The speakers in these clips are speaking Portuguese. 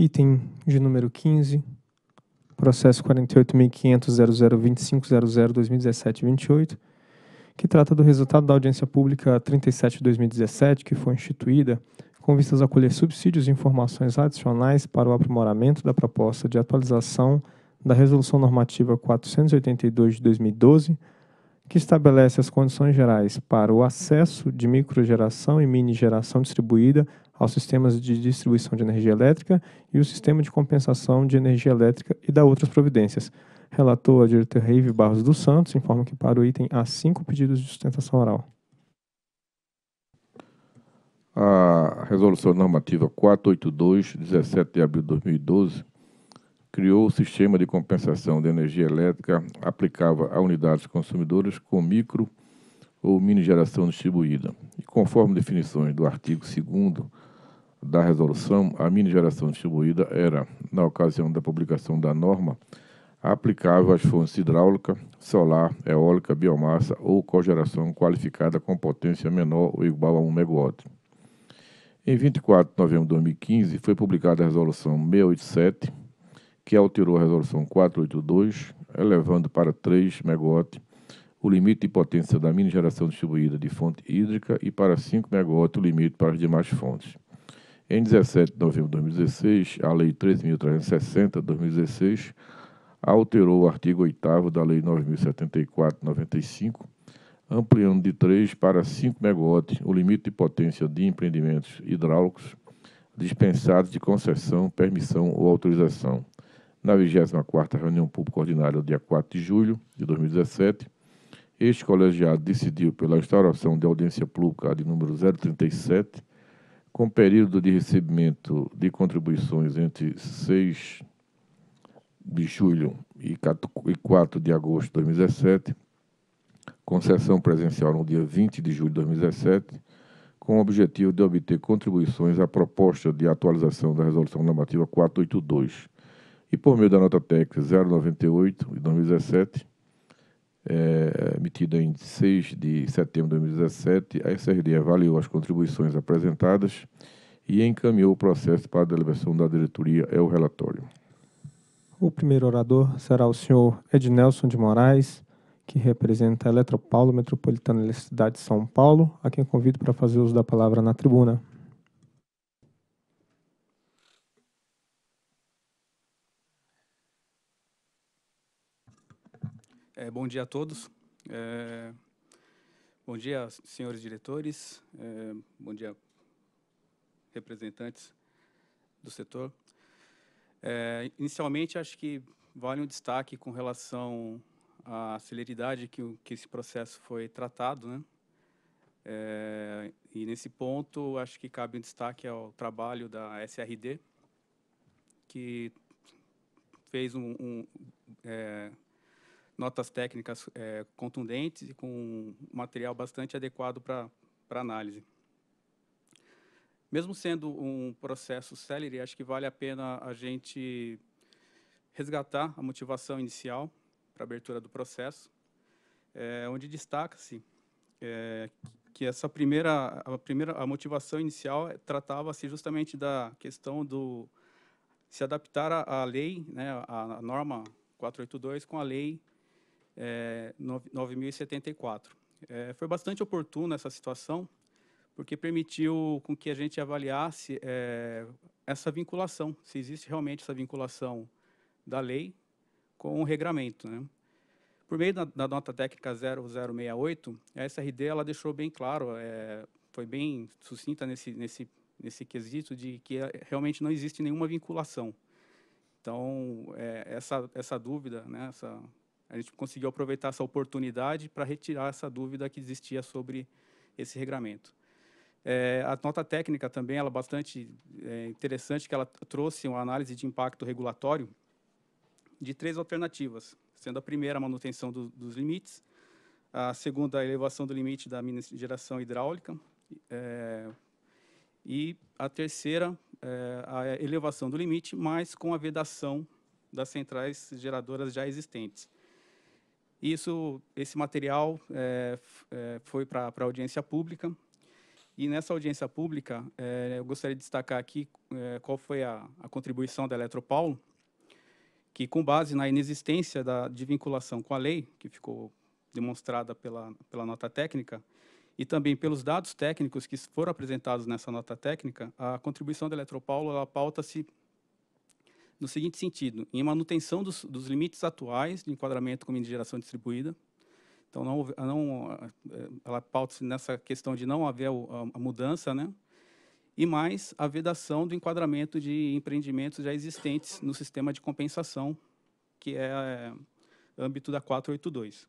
Item de número 15, processo 48.500.0025.00201728, que trata do resultado da audiência pública 37 2017, que foi instituída com vistas a colher subsídios e informações adicionais para o aprimoramento da proposta de atualização da Resolução Normativa 482 de 2012, que estabelece as condições gerais para o acesso de microgeração e mini geração distribuída aos sistemas de distribuição de energia elétrica e o sistema de compensação de energia elétrica e da outras providências. Relatou a diretora Reive Barros dos Santos, informa que para o item há cinco pedidos de sustentação oral. A resolução normativa 482, 17 de abril de 2012, criou o sistema de compensação de energia elétrica aplicava a unidades consumidoras com micro ou mini geração distribuída. E conforme definições do artigo 2 da resolução, a minigeração distribuída era, na ocasião da publicação da norma, aplicável às fontes hidráulica, solar, eólica, biomassa ou cogeração qualificada com potência menor ou igual a 1 MW. Em 24 de novembro de 2015, foi publicada a Resolução 687, que alterou a Resolução 482, elevando para 3 MW o limite de potência da minigeração distribuída de fonte hídrica e para 5 MW o limite para as demais fontes. Em 17 de novembro de 2016, a Lei 3.360 de 2016 alterou o artigo 8 da Lei 9.074-95, ampliando de 3 para 5 MW o limite de potência de empreendimentos hidráulicos dispensados de concessão, permissão ou autorização. Na 24ª reunião pública ordinária, dia 4 de julho de 2017, este colegiado decidiu pela instauração de audiência pública de número 037, com período de recebimento de contribuições entre 6 de julho e 4 de agosto de 2017, com sessão presencial no dia 20 de julho de 2017, com o objetivo de obter contribuições à proposta de atualização da Resolução Normativa 482 e por meio da nota técnica 098 de 2017, é, emitida em 6 de setembro de 2017, a SRD avaliou as contribuições apresentadas e encaminhou o processo para a deliberação da diretoria. É o relatório. O primeiro orador será o senhor Ednelson de Moraes, que representa a Eletropaulo Metropolitana cidade de São Paulo, a quem convido para fazer uso da palavra na tribuna. É, bom dia a todos. É, bom dia, senhores diretores. É, bom dia, representantes do setor. É, inicialmente, acho que vale um destaque com relação à celeridade que, que esse processo foi tratado, né? É, e nesse ponto, acho que cabe um destaque ao trabalho da SRD, que fez um, um é, notas técnicas é, contundentes e com material bastante adequado para análise. Mesmo sendo um processo celery, acho que vale a pena a gente resgatar a motivação inicial para abertura do processo, é, onde destaca-se é, que essa primeira a primeira a motivação inicial é, tratava-se justamente da questão do se adaptar à lei, né, à norma 482 com a lei é, 9.074. É, foi bastante oportuna essa situação, porque permitiu com que a gente avaliasse é, essa vinculação, se existe realmente essa vinculação da lei com o regramento. Né? Por meio da, da, nota técnica 0068, a SRD ela deixou bem claro, é, foi bem sucinta nesse, nesse, nesse quesito de que é, realmente não existe nenhuma vinculação. Então, é, essa, essa dúvida, né, essa, a gente conseguiu aproveitar essa oportunidade para retirar essa dúvida que existia sobre esse regramento. É, a nota técnica também ela é bastante é, interessante, que ela trouxe uma análise de impacto regulatório de três alternativas, sendo a primeira a manutenção do, dos limites, a segunda a elevação do limite da mineração hidráulica é, e a terceira é, a elevação do limite, mas com a vedação das centrais geradoras já existentes. Isso, esse material é, é foi para a audiência pública. E nessa audiência pública, é, eu gostaria de destacar aqui é, qual foi a, a, contribuição da Eletropaulo, que com base na inexistência da, de vinculação com a lei, que ficou demonstrada pela, pela nota técnica, e também pelos dados técnicos que foram apresentados nessa nota técnica, a contribuição da Eletropaulo pauta-se no seguinte sentido, em manutenção dos, dos limites atuais de enquadramento como geração distribuída, então, não, não, eh, ela pauta-se nessa questão de não haver a mudança, né? e mais a vedação do enquadramento de empreendimentos já existentes no sistema de compensação, que é eh, âmbito da 482.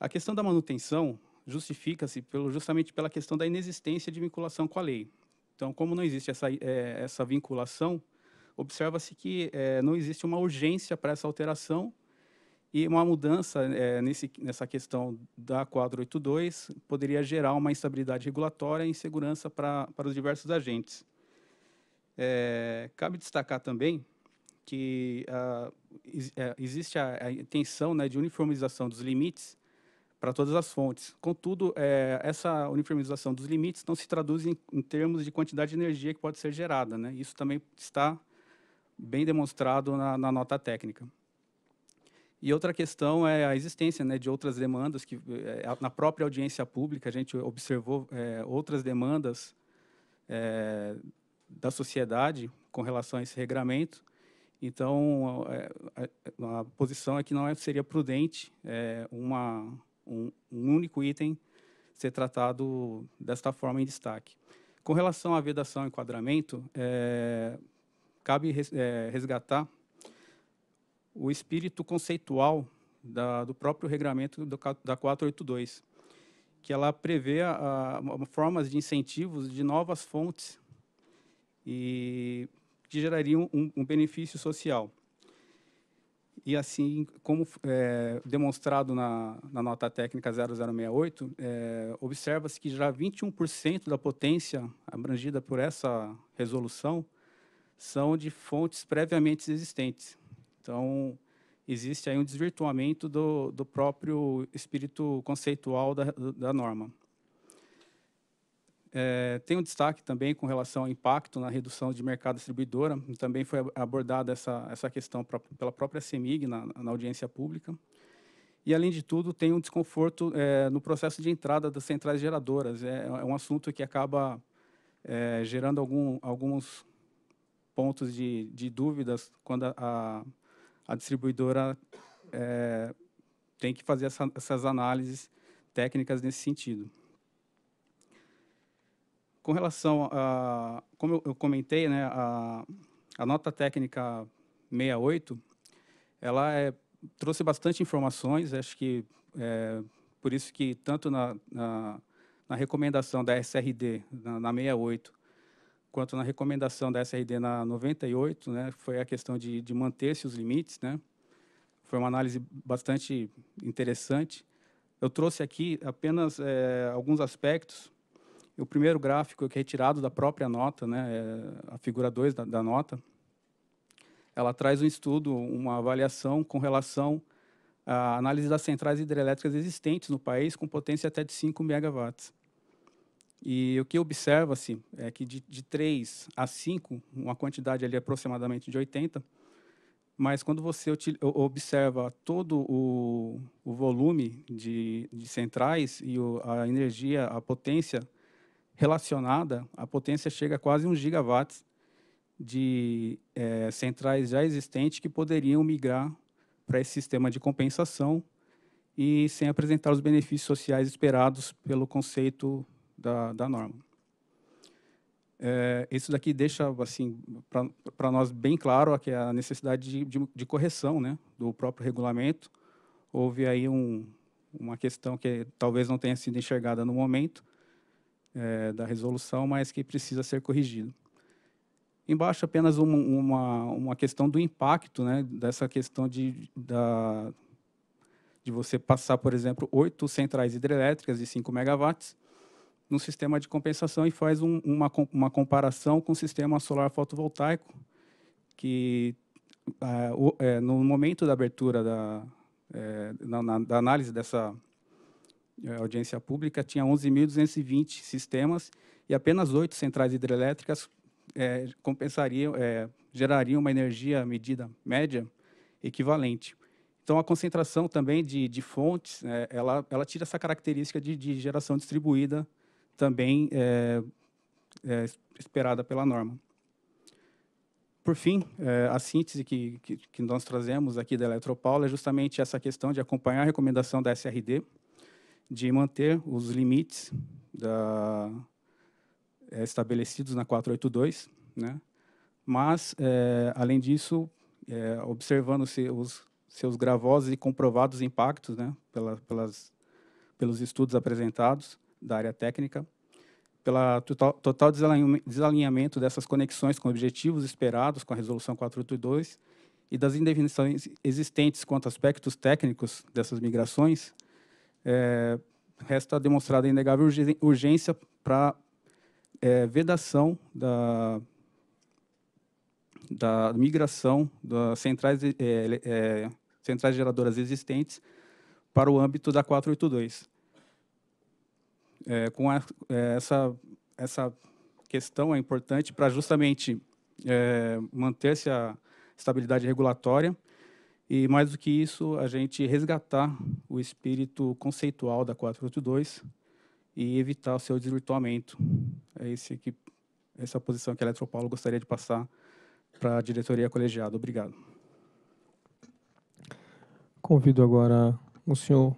A questão da manutenção justifica-se justamente pela questão da inexistência de vinculação com a lei. Então, como não existe essa, é, essa vinculação, observa-se que é, não existe uma urgência para essa alteração e uma mudança é, nesse, nessa questão da 482 poderia gerar uma instabilidade regulatória e insegurança para, para os diversos agentes. É, cabe destacar também que a, ah, existe a, a intenção né, de uniformização dos limites para todas as fontes. Contudo, é, essa uniformização dos limites não se traduz em, em, termos de quantidade de energia que pode ser gerada. Né? Isso também está bem demonstrado na, na nota técnica. E outra questão é a existência né, de outras demandas, que eh, na própria audiência pública a gente observou é, outras demandas é, da sociedade com relação a esse regramento. Então, a, posição é que não é, seria prudente uma, um, único item ser tratado desta forma em destaque. Com relação à vedação e enquadramento, cabe é, resgatar o espírito conceitual da, do próprio regramento do, da 482, que ela prevê a, a, formas de incentivos de novas fontes e que gerariam um, um benefício social. E assim, como é, demonstrado na, na, nota técnica 0068, é, observa-se que já 21% da potência abrangida por essa resolução são de fontes previamente existentes. Então, existe aí um desvirtuamento do, do próprio espírito conceitual da, da norma. É, tem um destaque também com relação ao impacto na redução de mercado distribuidora. Também foi abordada essa, essa questão pela própria CEMIG na, na audiência pública. E, além de tudo, tem um desconforto é, no processo de entrada das centrais geradoras. É, é um assunto que acaba é, gerando algum, alguns pontos de, de dúvidas quando a, a, distribuidora é, tem que fazer essa, essas análises técnicas nesse sentido. Com relação a, como eu, eu comentei, né, a, a nota técnica 68, ela é, trouxe bastante informações, acho que é, por isso que tanto na, na, na recomendação da SRD, na, na 68, quanto na recomendação da SRD na 98, né, foi a questão de, de manter-se os limites, né? Foi uma análise bastante interessante. Eu trouxe aqui apenas é, alguns aspectos. O primeiro gráfico que é retirado da própria nota, né, é a figura 2 da, da nota, ela traz um estudo, uma avaliação com relação à análise das centrais hidrelétricas existentes no país com potência até de 5 megawatts. E o que observa-se é que de, de 3 a 5, uma quantidade ali aproximadamente de 80, mas quando você observa todo o, o volume de, de, centrais e o, a energia, a potência relacionada, a potência chega a quase 1 gigawatts de é, centrais já existentes que poderiam migrar para esse sistema de compensação e sem apresentar os benefícios sociais esperados pelo conceito da, da norma. É, isso daqui deixa assim para nós bem claro que é a necessidade de, de, de, correção né, do próprio regulamento. Houve aí um, uma questão que talvez não tenha sido enxergada no momento é, da resolução, mas que precisa ser corrigida. Embaixo, apenas uma, uma, uma, questão do impacto, né, dessa questão de, da, de você passar, por exemplo, oito centrais hidrelétricas de 5 megawatts num sistema de compensação e faz um, uma, uma comparação com o sistema solar fotovoltaico, que ah, o, é, no momento da abertura da, é, na, na, da análise dessa é, audiência pública, tinha 11.220 sistemas e apenas oito centrais hidrelétricas é, compensariam, é, gerariam uma energia medida média equivalente. Então, a concentração também de, de fontes, é, ela, ela tira essa característica de, de, geração distribuída também é, é esperada pela norma. Por fim, é, a síntese que, que, que, nós trazemos aqui da Eletropaula é justamente essa questão de acompanhar a recomendação da SRD, de manter os limites da, é, estabelecidos na 482, né? mas, é, além disso, é, observando -se os seus gravosos e comprovados impactos né? Pela, pelas, pelos estudos apresentados, da área técnica, pela total, total desalinhamento dessas conexões com objetivos esperados com a Resolução 482 e das indefinições existentes quanto a aspectos técnicos dessas migrações, é, resta demonstrada a inegável urgência para é, vedação da, da migração das centrais, é, é, centrais geradoras existentes para o âmbito da 482 é, com a, é, essa, essa questão é importante para justamente é, manter-se a estabilidade regulatória e, mais do que isso, a gente resgatar o espírito conceitual da 482 e evitar o seu desvirtuamento. É esse que, essa posição que a Eletropaulo gostaria de passar para a diretoria colegiada. Obrigado. Convido agora o senhor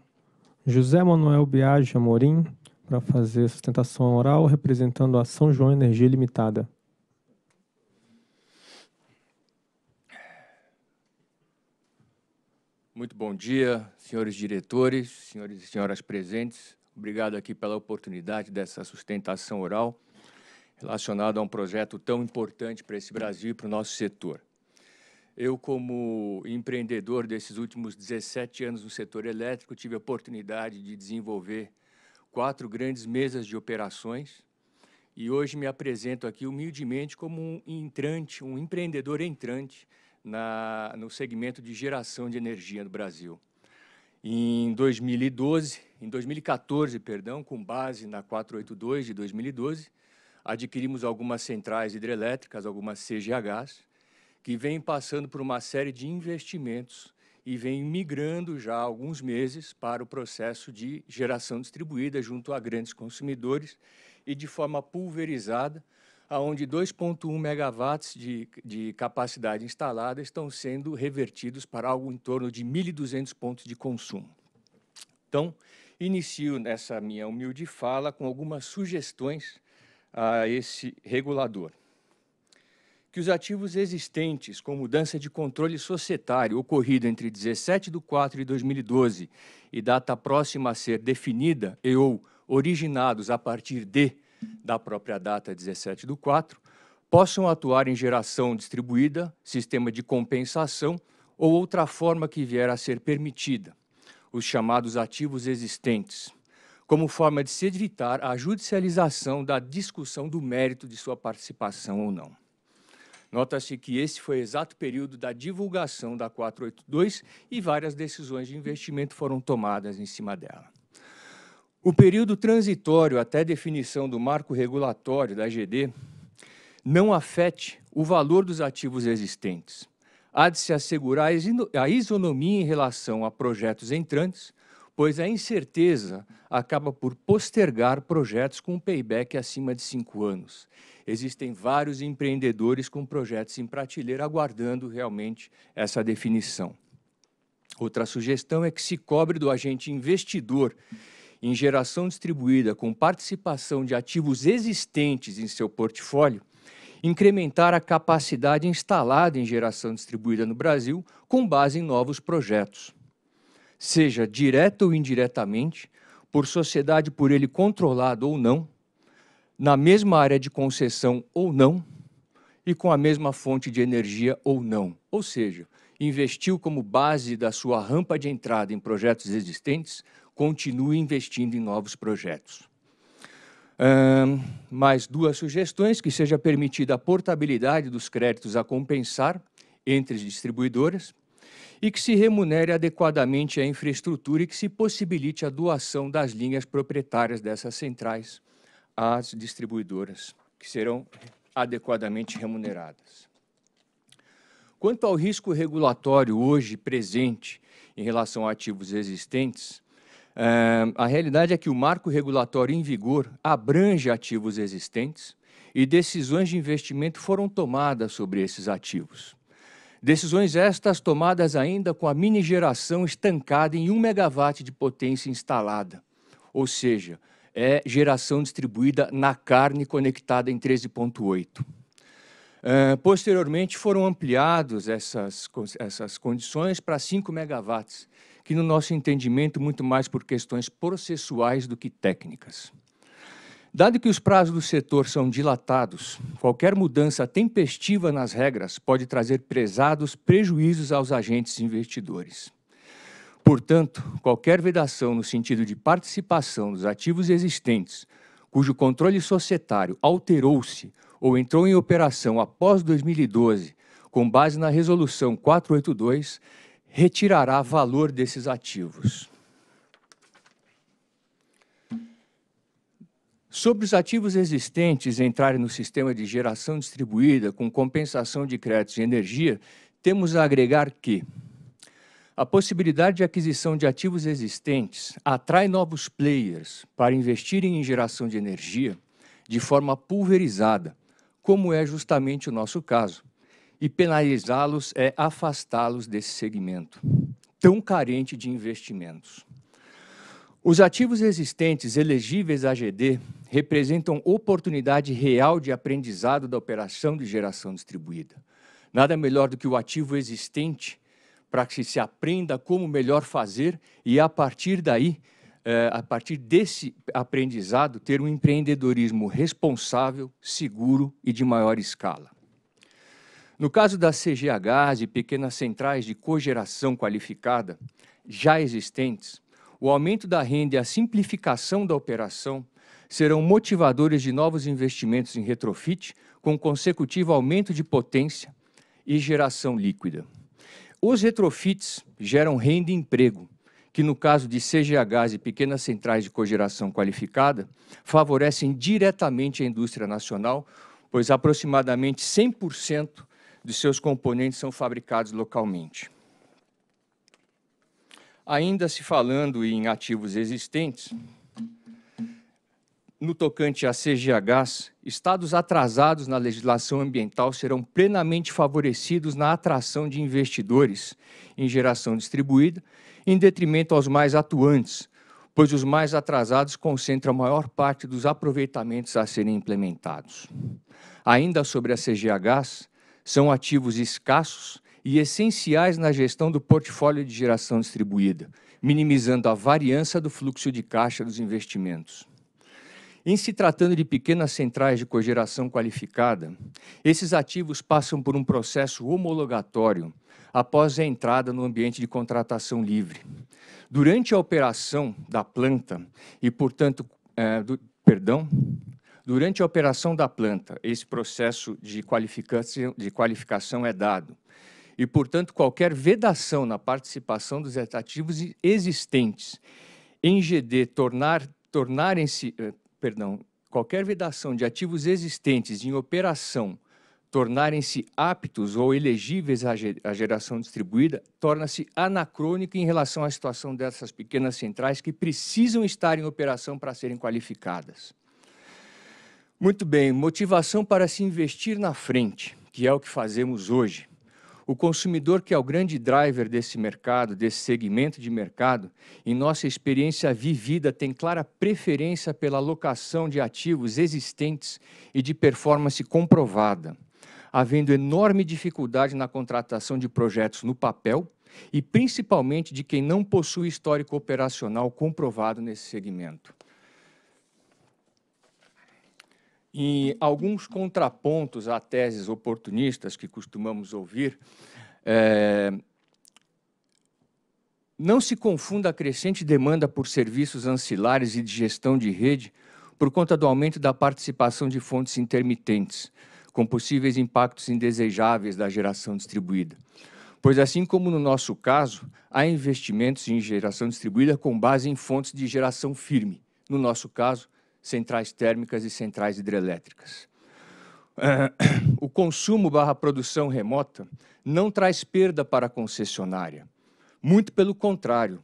José Manuel Biagi Amorim, para fazer sustentação oral, representando a São João Energia Limitada. Muito bom dia, senhores diretores, senhores e senhoras presentes. Obrigado aqui pela oportunidade dessa sustentação oral relacionada a um projeto tão importante para esse Brasil e para o nosso setor. Eu, como empreendedor desses últimos 17 anos no setor elétrico, tive a oportunidade de desenvolver quatro grandes mesas de operações e hoje me apresento aqui humildemente como um entrante, um empreendedor entrante na, no segmento de geração de energia no Brasil. Em 2012, em 2014, perdão, com base na 482 de 2012, adquirimos algumas centrais hidrelétricas, algumas CGHs, que vêm passando por uma série de investimentos e vem migrando já há alguns meses para o processo de geração distribuída junto a grandes consumidores e de forma pulverizada, onde 2,1 megawatts de, de capacidade instalada estão sendo revertidos para algo em torno de 1.200 pontos de consumo. Então, inicio nessa minha humilde fala com algumas sugestões a esse regulador que os ativos existentes com mudança de controle societário ocorrida entre 17 de 4 de 2012 e data próxima a ser definida e ou originados a partir de da própria data 17 de 4, possam atuar em geração distribuída, sistema de compensação ou outra forma que vier a ser permitida, os chamados ativos existentes, como forma de se evitar a judicialização da discussão do mérito de sua participação ou não. Nota-se que esse foi o exato período da divulgação da 482 e várias decisões de investimento foram tomadas em cima dela. O período transitório até definição do marco regulatório da GD não afete o valor dos ativos existentes. Há de se assegurar a isonomia em relação a projetos entrantes, pois a incerteza acaba por postergar projetos com payback acima de cinco anos. Existem vários empreendedores com projetos em prateleira aguardando realmente essa definição. Outra sugestão é que se cobre do agente investidor em geração distribuída com participação de ativos existentes em seu portfólio, incrementar a capacidade instalada em geração distribuída no Brasil com base em novos projetos seja direta ou indiretamente, por sociedade por ele controlada ou não, na mesma área de concessão ou não, e com a mesma fonte de energia ou não. Ou seja, investiu como base da sua rampa de entrada em projetos existentes, continue investindo em novos projetos. mais duas sugestões, que seja permitida a portabilidade dos créditos a compensar entre as distribuidoras e que se remunere adequadamente a infraestrutura e que se possibilite a doação das linhas proprietárias dessas centrais às distribuidoras, que serão adequadamente remuneradas. Quanto ao risco regulatório hoje presente em relação a ativos existentes, eh, a realidade é que o marco regulatório em vigor abrange ativos existentes e decisões de investimento foram tomadas sobre esses ativos. Decisões estas tomadas ainda com a mini geração estancada em 1 megawatt de potência instalada, ou seja, é geração distribuída na carne conectada em 13.8. É, posteriormente foram ampliados essas, essas condições para 5 megawatts, que no nosso entendimento muito mais por questões processuais do que técnicas. Dado que os prazos do setor são dilatados, qualquer mudança tempestiva nas regras pode trazer prezados prejuízos aos agentes investidores. Portanto, qualquer vedação no sentido de participação dos ativos existentes, cujo controle societário alterou-se ou entrou em operação após 2012, com base na Resolução 482, retirará valor desses ativos. Sobre os ativos existentes entrarem no sistema de geração distribuída com compensação de créditos de energia, temos a agregar que a possibilidade de aquisição de ativos existentes atrai novos players para investirem em geração de energia de forma pulverizada, como é justamente o nosso caso, e penalizá-los é afastá-los desse segmento, tão carente de investimentos. Os ativos existentes elegíveis à GD representam oportunidade real de aprendizado da operação de geração distribuída. Nada melhor do que o ativo existente para que se aprenda como melhor fazer e, a partir daí, eh, a partir desse aprendizado, ter um empreendedorismo responsável, seguro e de maior escala. No caso das CGHs e pequenas centrais de cogeração qualificada já existentes, o aumento da renda e a simplificação da operação serão motivadores de novos investimentos em retrofit, com consecutivo aumento de potência e geração líquida. Os retrofits geram renda e emprego, que no caso de CGHs e pequenas centrais de cogeração qualificada, favorecem diretamente a indústria nacional, pois aproximadamente 100% de seus componentes são fabricados localmente. Ainda se falando em ativos existentes, no tocante a CGHs, estados atrasados na legislação ambiental serão plenamente favorecidos na atração de investidores em geração distribuída, em detrimento aos mais atuantes, pois os mais atrasados concentram a maior parte dos aproveitamentos a serem implementados. Ainda sobre a CGHs, são ativos escassos e essenciais na gestão do portfólio de geração distribuída, minimizando a variação do fluxo de caixa dos investimentos. Em se tratando de pequenas centrais de cogeração qualificada, esses ativos passam por um processo homologatório após a entrada no ambiente de contratação livre. Durante a operação da planta e, portanto, é, do, perdão, durante a operação da planta, esse processo de qualificação, de qualificação é dado e, portanto, qualquer vedação na participação dos ativos existentes em GD tornar tornarem-se eh, perdão, qualquer vedação de ativos existentes em operação tornarem-se aptos ou elegíveis à geração distribuída torna-se anacrônica em relação à situação dessas pequenas centrais que precisam estar em operação para serem qualificadas. Muito bem, motivação para se investir na frente, que é o que fazemos hoje. O consumidor, que é o grande driver desse mercado, desse segmento de mercado, em nossa experiência vivida, tem clara preferência pela locação de ativos existentes e de performance comprovada, havendo enorme dificuldade na contratação de projetos no papel e principalmente de quem não possui histórico operacional comprovado nesse segmento. Em alguns contrapontos a teses oportunistas que costumamos ouvir, é, não se confunda a crescente demanda por serviços ancilares e de gestão de rede por conta do aumento da participação de fontes intermitentes, com possíveis impactos indesejáveis da geração distribuída. Pois, assim como no nosso caso, há investimentos em geração distribuída com base em fontes de geração firme, no nosso caso, centrais térmicas e centrais hidrelétricas. Ah, o consumo barra produção remota não traz perda para a concessionária. Muito pelo contrário,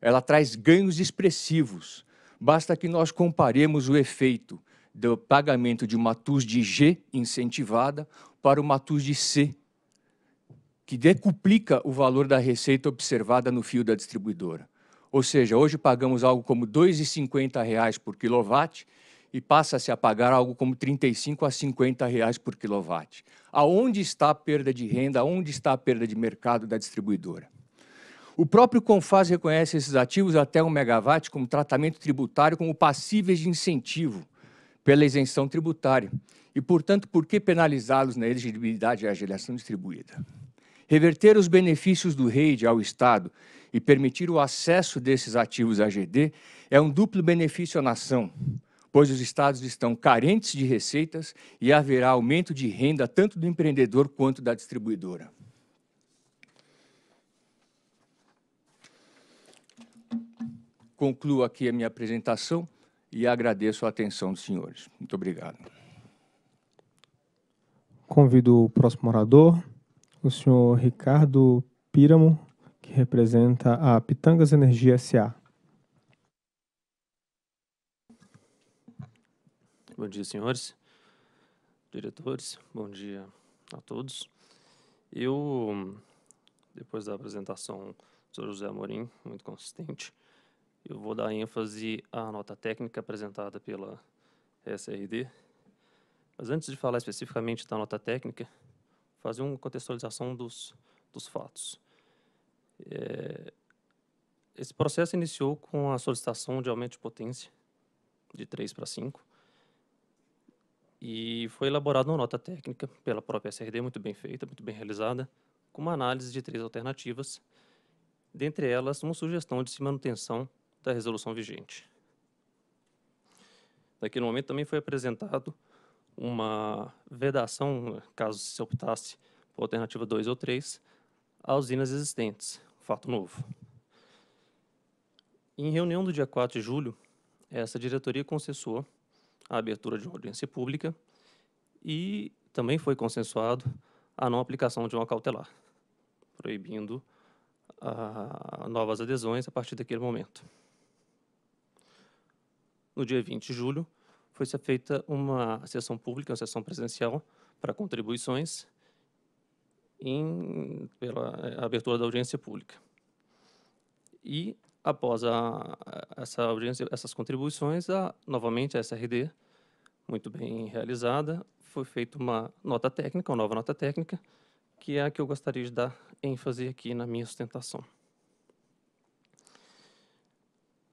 ela traz ganhos expressivos. Basta que nós comparemos o efeito do pagamento de uma TUS de G incentivada para uma TUS de C, que decuplica o valor da receita observada no fio da distribuidora. Ou seja, hoje pagamos algo como R$ 2,50 por quilowatt e passa-se a pagar algo como R$ 35 a R$ 50 reais por quilowatt. Aonde está a perda de renda? Aonde está a perda de mercado da distribuidora? O próprio Confaz reconhece esses ativos até 1 megawatt como tratamento tributário como passíveis de incentivo pela isenção tributária. E, portanto, por que penalizá-los na elegibilidade à geração distribuída? Reverter os benefícios do REID ao Estado e permitir o acesso desses ativos à GD é um duplo benefício à nação, pois os estados estão carentes de receitas e haverá aumento de renda tanto do empreendedor quanto da distribuidora. Concluo aqui a minha apresentação e agradeço a atenção dos senhores. Muito obrigado. Convido o próximo orador, o senhor Ricardo Píramo que representa a Pitangas Energia SA. Bom dia, senhores, diretores, bom dia a todos. Eu, depois da apresentação do senhor José Amorim, muito consistente, eu vou dar ênfase à nota técnica apresentada pela SRD. Mas antes de falar especificamente da nota técnica, fazer uma contextualização dos, dos fatos. É, esse processo iniciou com a solicitação de aumento de potência de 3 para 5 e foi elaborada uma nota técnica pela própria SRD, muito bem feita, muito bem realizada, com uma análise de três alternativas, dentre elas uma sugestão de se manutenção da resolução vigente. Naquele momento também foi apresentado uma vedação, caso se optasse por alternativa 2 ou 3, a usinas existentes, fato novo. Em reunião do dia 4 de julho, essa diretoria concessou a abertura de uma audiência pública e também foi consensuado a não aplicação de uma cautelar, proibindo a, ah, novas adesões a partir daquele momento. No dia 20 de julho, foi feita uma sessão pública, uma sessão presencial para contribuições, em, pela eh, abertura da audiência pública. E, após a, essa audiência, essas contribuições, a, novamente a SRD, muito bem realizada, foi feita uma nota técnica, uma nova nota técnica, que é a que eu gostaria de dar ênfase aqui na minha sustentação.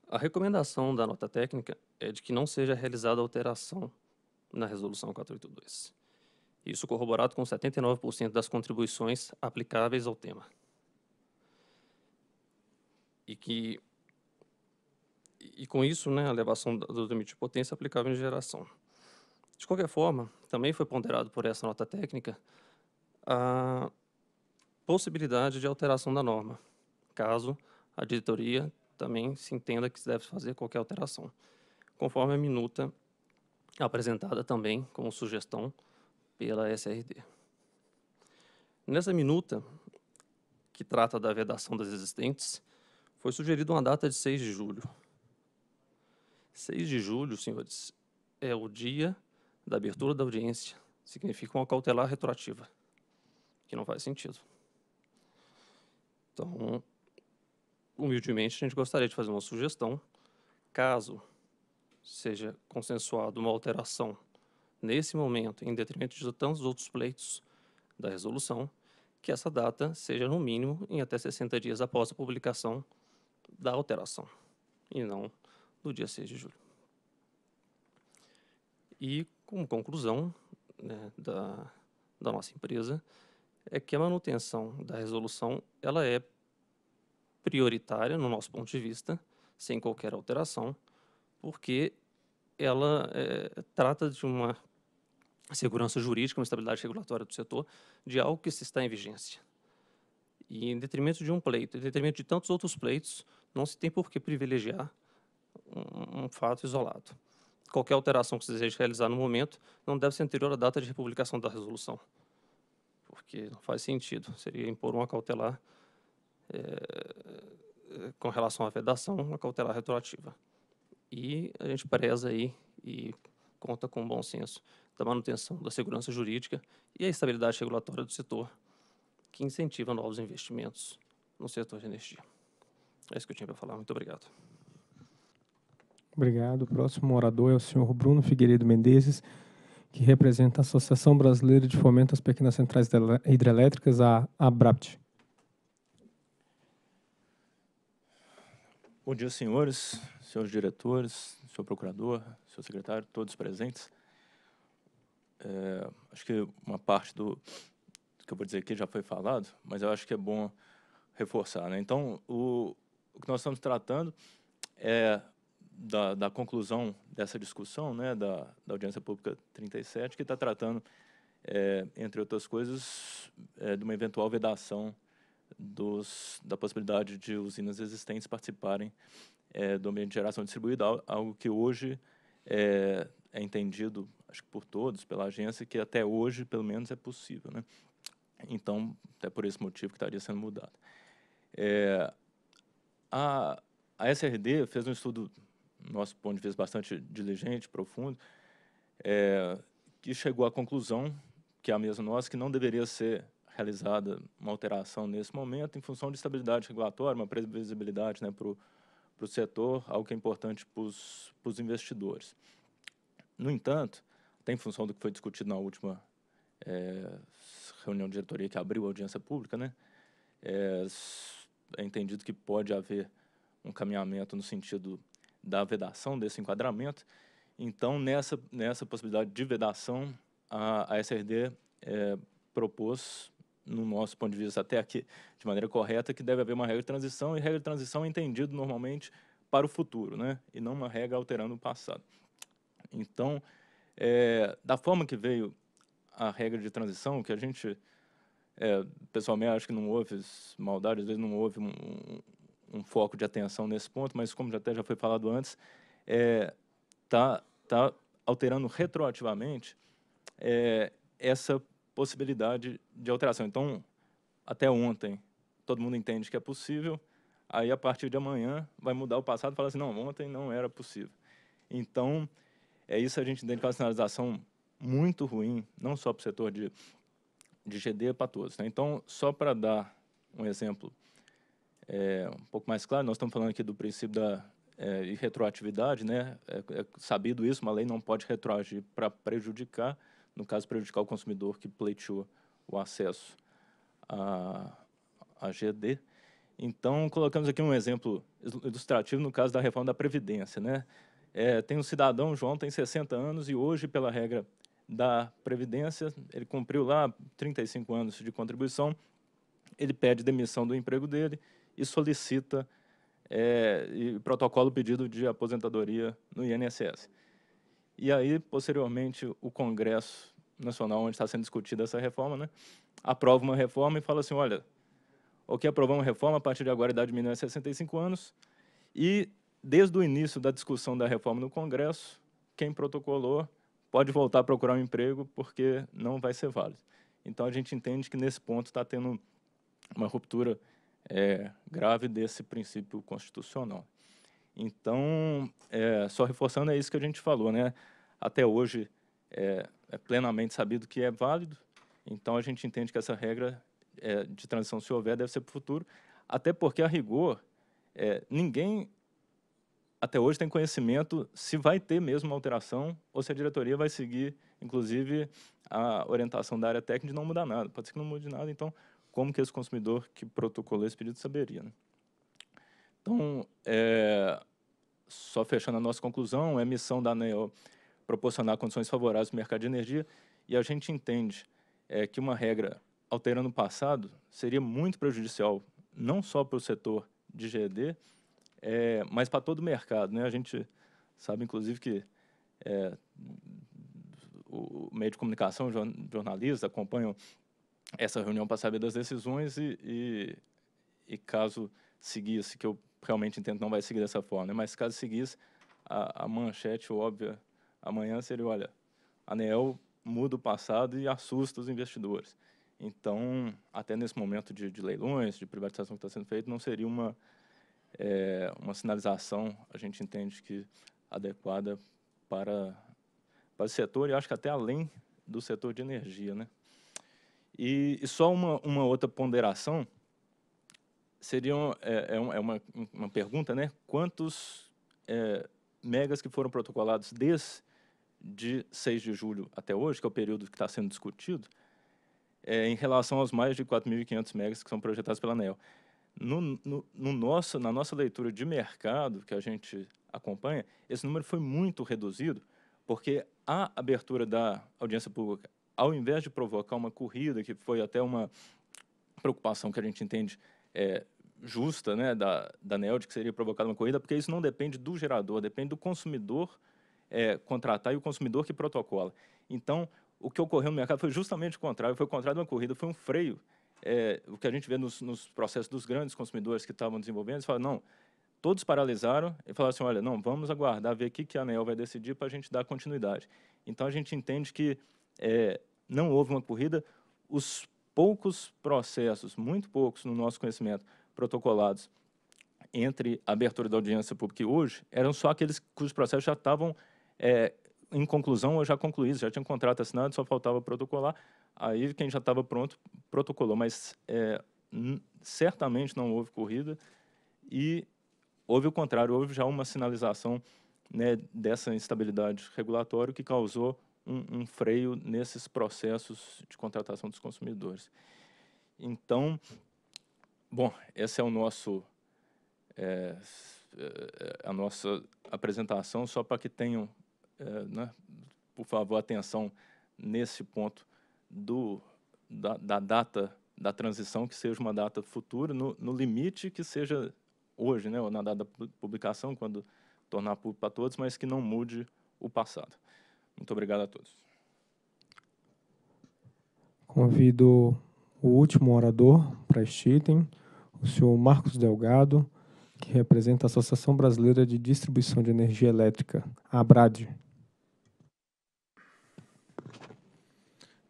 A recomendação da nota técnica é de que não seja realizada alteração na resolução 482. Isso corroborado com 79% das contribuições aplicáveis ao tema. E que e com isso, né, a elevação do limite de potência aplicável em geração. De qualquer forma, também foi ponderado por essa nota técnica a possibilidade de alteração da norma, caso a diretoria também se entenda que se deve fazer qualquer alteração, conforme a minuta apresentada também como sugestão pela SRD. Nessa minuta, que trata da vedação das existentes, foi sugerida uma data de 6 de julho. 6 de julho, senhores, é o dia da abertura da audiência. Significa uma cautelar retroativa, que não faz sentido. Então, humildemente, a gente gostaria de fazer uma sugestão, caso seja consensuado uma alteração nesse momento, em detrimento de tantos outros pleitos da resolução, que essa data seja, no mínimo, em até 60 dias após a publicação da alteração, e não no dia 6 de julho. E, como conclusão né, da, da nossa empresa, é que a manutenção da resolução ela é prioritária, no nosso ponto de vista, sem qualquer alteração, porque ela é, trata de uma segurança jurídica, uma estabilidade regulatória do setor, de algo que se está em vigência. E em detrimento de um pleito, em detrimento de tantos outros pleitos, não se tem por que privilegiar um, um fato isolado. Qualquer alteração que se deseje realizar no momento não deve ser anterior à data de republicação da resolução, porque não faz sentido. Seria impor uma cautelar é, com relação à vedação, uma cautelar retroativa. E a gente preza aí e conta com bom senso da manutenção da segurança jurídica e a estabilidade regulatória do setor, que incentiva novos investimentos no setor de energia. É isso que eu tinha para falar. Muito obrigado. Obrigado. O próximo orador é o senhor Bruno Figueiredo Mendes, que representa a Associação Brasileira de Fomento às Pequenas Centrais Hidrelétricas, a ABRAPT. Bom dia, senhores, senhores diretores, senhor procurador, senhor secretário, todos presentes. É, acho que uma parte do que eu vou dizer aqui já foi falado, mas eu acho que é bom reforçar. Né? Então, o, o que nós estamos tratando é da, da conclusão dessa discussão né, da, da Audiência Pública 37, que está tratando, é, entre outras coisas, é, de uma eventual vedação dos, da possibilidade de usinas existentes participarem é, do ambiente de geração distribuída, algo que hoje é, é entendido acho que por todos, pela agência, que até hoje, pelo menos, é possível. Né? Então, até por esse motivo que estaria sendo mudado. É, a, a SRD fez um estudo, nosso ponto de vista, bastante diligente, profundo, é, que chegou à conclusão, que é a mesma nossa, que não deveria ser realizada uma alteração nesse momento em função de estabilidade regulatória, uma previsibilidade né, para o setor, algo que é importante para os investidores. No entanto, até em função do que foi discutido na última é, reunião de diretoria que abriu a audiência pública, né? É, é, entendido que pode haver um caminhamento no sentido da vedação desse enquadramento. Então, nessa, nessa possibilidade de vedação, a, a SRD é, propôs, no nosso ponto de vista até aqui, de maneira correta, que deve haver uma regra de transição, e regra de transição é entendido normalmente para o futuro, né? e não uma regra alterando o passado. Então, é, da forma que veio a regra de transição, que a gente, é, pessoalmente, acho que não houve maldade, às vezes não houve um, um, foco de atenção nesse ponto, mas como até já foi falado antes, está é, tá, tá alterando retroativamente é, essa possibilidade de alteração. Então, até ontem, todo mundo entende que é possível, aí a partir de amanhã vai mudar o passado e falar assim, não, ontem não era possível. Então, é isso a gente entende que é uma sinalização muito ruim, não só para o setor de, de GD para todos. Né? Então, só para dar um exemplo é, um pouco mais claro, nós estamos falando aqui do princípio da é, retroatividade, né? É, é, sabido isso, uma lei não pode retroagir para prejudicar, no caso, prejudicar o consumidor que pleiteou o acesso a, à GD. Então, colocamos aqui um exemplo ilustrativo no caso da reforma da Previdência, né? É, tem um cidadão, João, tem 60 anos e hoje, pela regra da Previdência, ele cumpriu lá 35 anos de contribuição, ele pede demissão do emprego dele e solicita é, e protocola o pedido de aposentadoria no INSS. E aí, posteriormente, o Congresso Nacional, onde está sendo discutida essa reforma, né, aprova uma reforma e fala assim, olha, o que aprovar uma reforma, a partir de agora a idade mínima é 65 anos, e desde o início da discussão da reforma no Congresso, quem protocolou pode voltar a procurar um emprego porque não vai ser válido. Então, a gente entende que nesse ponto está tendo uma ruptura é, grave desse princípio constitucional. Então, é, só reforçando, é isso que a gente falou. Né? Até hoje, é, é, plenamente sabido que é válido, então a gente entende que essa regra é, de transição, se houver, deve ser para o futuro, até porque, a rigor, é, ninguém até hoje tem conhecimento se vai ter mesmo uma alteração ou se a diretoria vai seguir, inclusive, a orientação da área técnica de não mudar nada. Pode ser que não mude nada, então como que esse consumidor que protocolou esse pedido saberia? Né? Então, é, só fechando a nossa conclusão, é missão da ANEEL proporcionar condições favoráveis para o mercado de energia e a gente entende é, que uma regra alterando o passado seria muito prejudicial não só para o setor de GD, é, mas para todo o mercado. Né? A gente sabe, inclusive, que é, o meio de comunicação, jornalistas acompanham essa reunião para saber das decisões e, e, e caso seguisse, que eu realmente entendo que não vai seguir dessa forma, né? mas caso seguisse, a, a manchete óbvia amanhã seria, olha, a ANEEL muda o passado e assusta os investidores. Então, até nesse momento de, de leilões, de privatização que está sendo feito, não seria uma é, uma sinalização, a gente entende que adequada para, para o setor e acho que até além do setor de energia. Né? E, e só uma, uma outra ponderação, seria é, é, é, uma, uma pergunta, né? quantos é, megas que foram protocolados desde 6 de julho até hoje, que é o período que está sendo discutido, é, em relação aos mais de 4.500 megas que são projetados pela ANEL. No, no, no nosso, na nossa leitura de mercado que a gente acompanha, esse número foi muito reduzido, porque a abertura da audiência pública, ao invés de provocar uma corrida, que foi até uma preocupação que a gente entende é, justa né, da, da NEL, que seria provocada uma corrida, porque isso não depende do gerador, depende do consumidor é, contratar e o consumidor que protocola. Então, o que ocorreu no mercado foi justamente o contrário, foi o contrário de uma corrida, foi um freio é, o que a gente vê nos, nos, processos dos grandes consumidores que estavam desenvolvendo, eles falam, não, todos paralisaram e falaram assim, olha, não, vamos aguardar, ver o que a ANEL vai decidir para a gente dar continuidade. Então, a gente entende que é, não houve uma corrida, os poucos processos, muito poucos no nosso conhecimento, protocolados entre a abertura da audiência pública e hoje, eram só aqueles cujos processos já estavam é, em conclusão ou já concluídos, já tinham contrato assinado, só faltava protocolar, Aí quem já estava pronto protocolou, mas é, certamente não houve corrida e houve o contrário, houve já uma sinalização né, dessa instabilidade regulatória que causou um, um, freio nesses processos de contratação dos consumidores. Então, bom, essa é o nosso é, é, a nossa apresentação, só para que tenham, é, né, por favor, atenção nesse ponto do, da, da, data da transição que seja uma data futura, no, no limite que seja hoje, né, ou na data da publicação, quando tornar público para todos, mas que não mude o passado. Muito obrigado a todos. Convido o último orador para este item, o senhor Marcos Delgado, que representa a Associação Brasileira de Distribuição de Energia Elétrica, a ABRAD.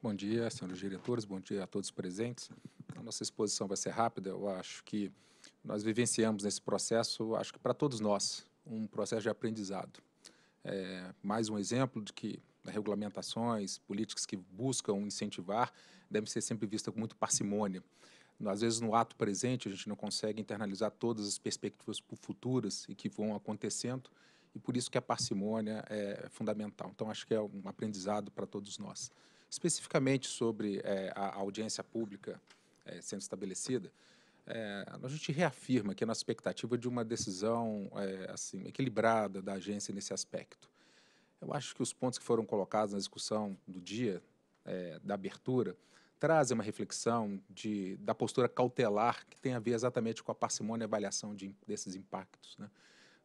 Bom dia, senhores diretores, bom dia a todos presentes. A nossa exposição vai ser rápida, eu acho que nós vivenciamos nesse processo, acho que para todos nós, um processo de aprendizado. É, mais um exemplo de que regulamentações, políticas que buscam incentivar, devem ser sempre vistas com muito parcimônia. Às vezes, no ato presente, a gente não consegue internalizar todas as perspectivas futuras e que vão acontecendo, e por isso que a parcimônia é fundamental. Então, acho que é um aprendizado para todos nós especificamente sobre é, a audiência pública é, sendo estabelecida, é, a gente reafirma que é na expectativa de uma decisão é, assim equilibrada da agência nesse aspecto. Eu acho que os pontos que foram colocados na discussão do dia é, da abertura trazem uma reflexão de, da postura cautelar que tem a ver exatamente com a parcimônia e avaliação de, desses impactos. Né?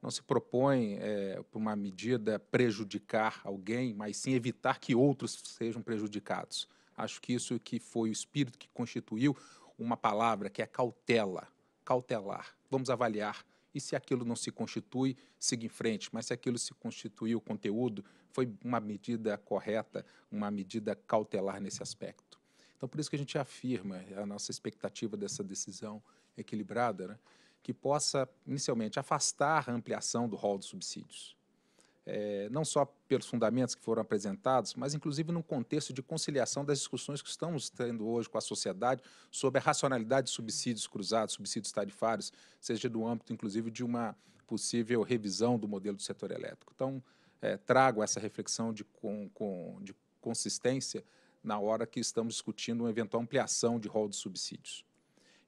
não se propõe é, por uma medida prejudicar alguém, mas sim evitar que outros sejam prejudicados. Acho que isso que foi o espírito que constituiu uma palavra que é cautela, cautelar. Vamos avaliar e se aquilo não se constitui, siga em frente. Mas se aquilo se constituiu o conteúdo, foi uma medida correta, uma medida cautelar nesse aspecto. Então, por isso que a gente afirma a nossa expectativa dessa decisão equilibrada, né? que possa, inicialmente, afastar a ampliação do rol dos subsídios. É, não só pelos fundamentos que foram apresentados, mas inclusive num contexto de conciliação das discussões que estamos tendo hoje com a sociedade sobre a racionalidade de subsídios cruzados, subsídios tarifários, seja no âmbito, inclusive, de uma possível revisão do modelo do setor elétrico. Então, é, trago essa reflexão de, com, com, de consistência na hora que estamos discutindo uma eventual ampliação de rol de subsídios.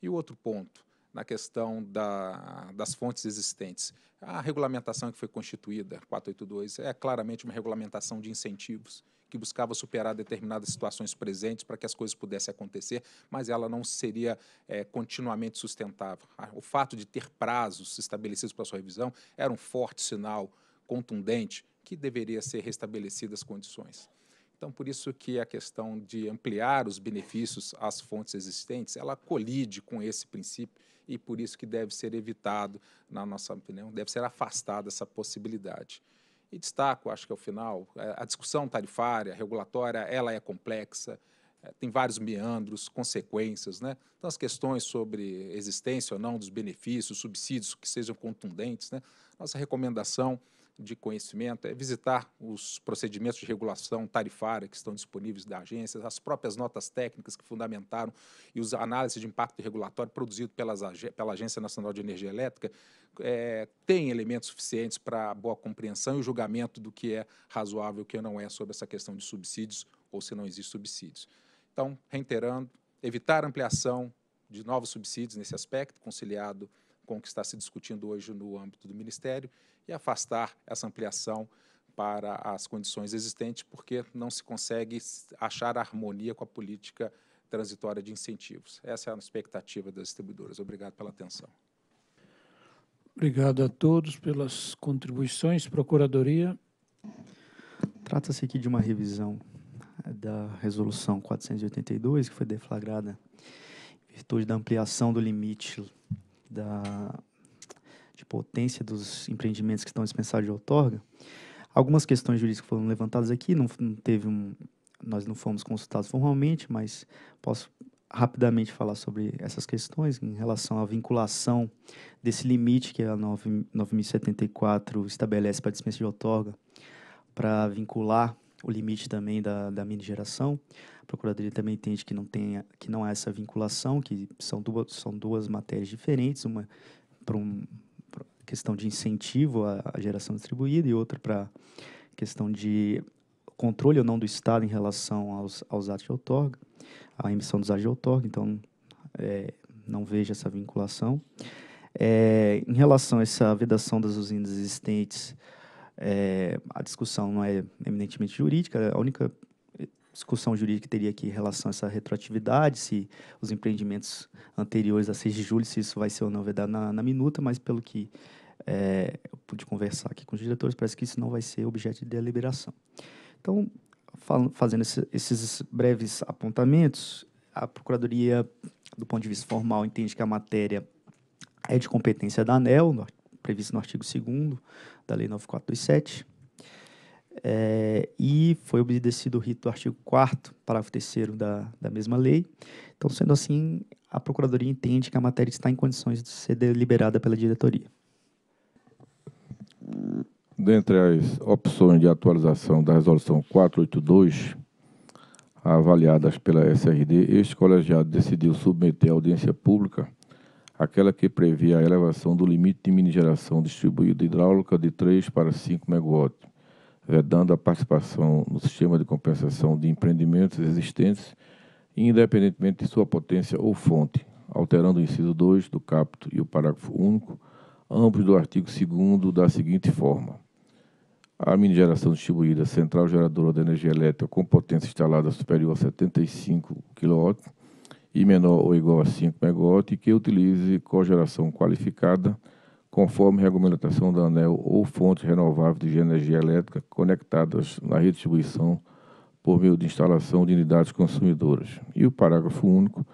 E o outro ponto, na questão da, das fontes existentes. A regulamentação que foi constituída, 482, é claramente uma regulamentação de incentivos que buscava superar determinadas situações presentes para que as coisas pudessem acontecer, mas ela não seria é, continuamente sustentável. O fato de ter prazos estabelecidos para sua revisão era um forte sinal contundente que deveria ser restabelecidas as condições. Então, por isso que a questão de ampliar os benefícios às fontes existentes, ela colide com esse princípio e por isso que deve ser evitado, na nossa opinião, deve ser afastada essa possibilidade. E destaco, acho que ao final, é, a discussão tarifária, regulatória, ela é complexa, é, tem vários meandros, consequências, né? Então, as questões sobre existência ou não dos benefícios, subsídios que sejam contundentes, né? Nossa recomendação de conhecimento, é visitar os procedimentos de regulação tarifária que estão disponíveis da agência, as próprias notas técnicas que fundamentaram e os análises de impacto regulatório produzido pelas, pela Agência Nacional de Energia Elétrica, é, tem elementos suficientes para a boa compreensão e o julgamento do que é razoável e o que não é sobre essa questão de subsídios ou se não existe subsídios. Então, reiterando, evitar ampliação de novos subsídios nesse aspecto, conciliado com o que está se discutindo hoje no âmbito do Ministério e afastar essa ampliação para as condições existentes, porque não se consegue achar harmonia com a política transitória de incentivos. Essa é a expectativa das distribuidoras. Obrigado pela atenção. Obrigado a todos pelas contribuições. Procuradoria. Trata-se aqui de uma revisão eh, da Resolução 482, que foi deflagrada em virtude da ampliação do limite da, de potência dos empreendimentos que estão dispensados de outorga, algumas questões jurídicas foram levantadas aqui, não, não teve um, nós não fomos consultados formalmente, mas posso rapidamente falar sobre essas questões em relação à vinculação desse limite que a 9.074 estabelece para dispensa de outorga, para vincular o limite também da, da mini geração. A Procuradoria também entende que não, tem, que não há essa vinculação, que são duas, são duas matérias diferentes, uma para um, questão de incentivo à, à geração distribuída e outra para questão de controle ou não do Estado em relação aos, aos atos de outorga, à emissão dos atos de outorga, então é, não vejo essa vinculação. É, em relação a essa vedação das usinas existentes, é, a discussão não é eminentemente jurídica, a única discussão jurídica que teria aqui em relação a essa retroatividade, se os empreendimentos anteriores a 6 de julho, se isso vai ser ou não verdade na, na minuta, mas pelo que é, eu pude conversar aqui com os diretores, parece que isso não vai ser objeto de deliberação. Então, fazendo esse, esses breves apontamentos, a Procuradoria, do ponto de vista formal, entende que a matéria é de competência da ANEL, no, previsto no artigo 2 da Lei 9427. É, e foi obedecido o rito do artigo 4 parágrafo 3 da, da mesma lei. Então, sendo assim, a Procuradoria entende que a matéria está em condições de ser deliberada pela diretoria. Dentre as opções de atualização da Resolução 482, avaliadas pela SRD, este colegiado decidiu submeter à audiência pública aquela que prevê a elevação do limite de minigeração distribuída hidráulica de 3 para 5 MW, vedando a participação no sistema de compensação de empreendimentos existentes, independentemente de sua potência ou fonte, alterando o inciso 2 do capto e o parágrafo único, ambos do artigo 2 da seguinte forma. A minigeração distribuída central geradora de energia elétrica com potência instalada superior a 75 kW e menor ou igual a 5 MW que utilize cogeração qualificada conforme regulamentação da ANEL ou fontes renováveis de energia elétrica conectadas na redistribuição por meio de instalação de unidades consumidoras. E o parágrafo único,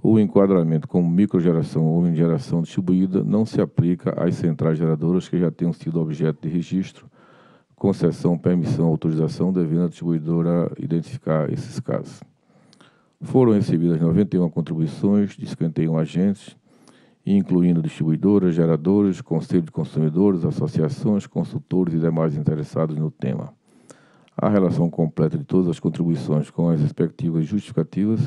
o enquadramento como microgeração ou geração distribuída não se aplica às centrais geradoras que já tenham sido objeto de registro, concessão, permissão, autorização, devendo a distribuidora identificar esses casos. Foram recebidas 91 contribuições de 51 agentes, incluindo distribuidoras, geradores, conselho de consumidores, associações, consultores e demais interessados no tema. A relação completa de todas as contribuições com as respectivas justificativas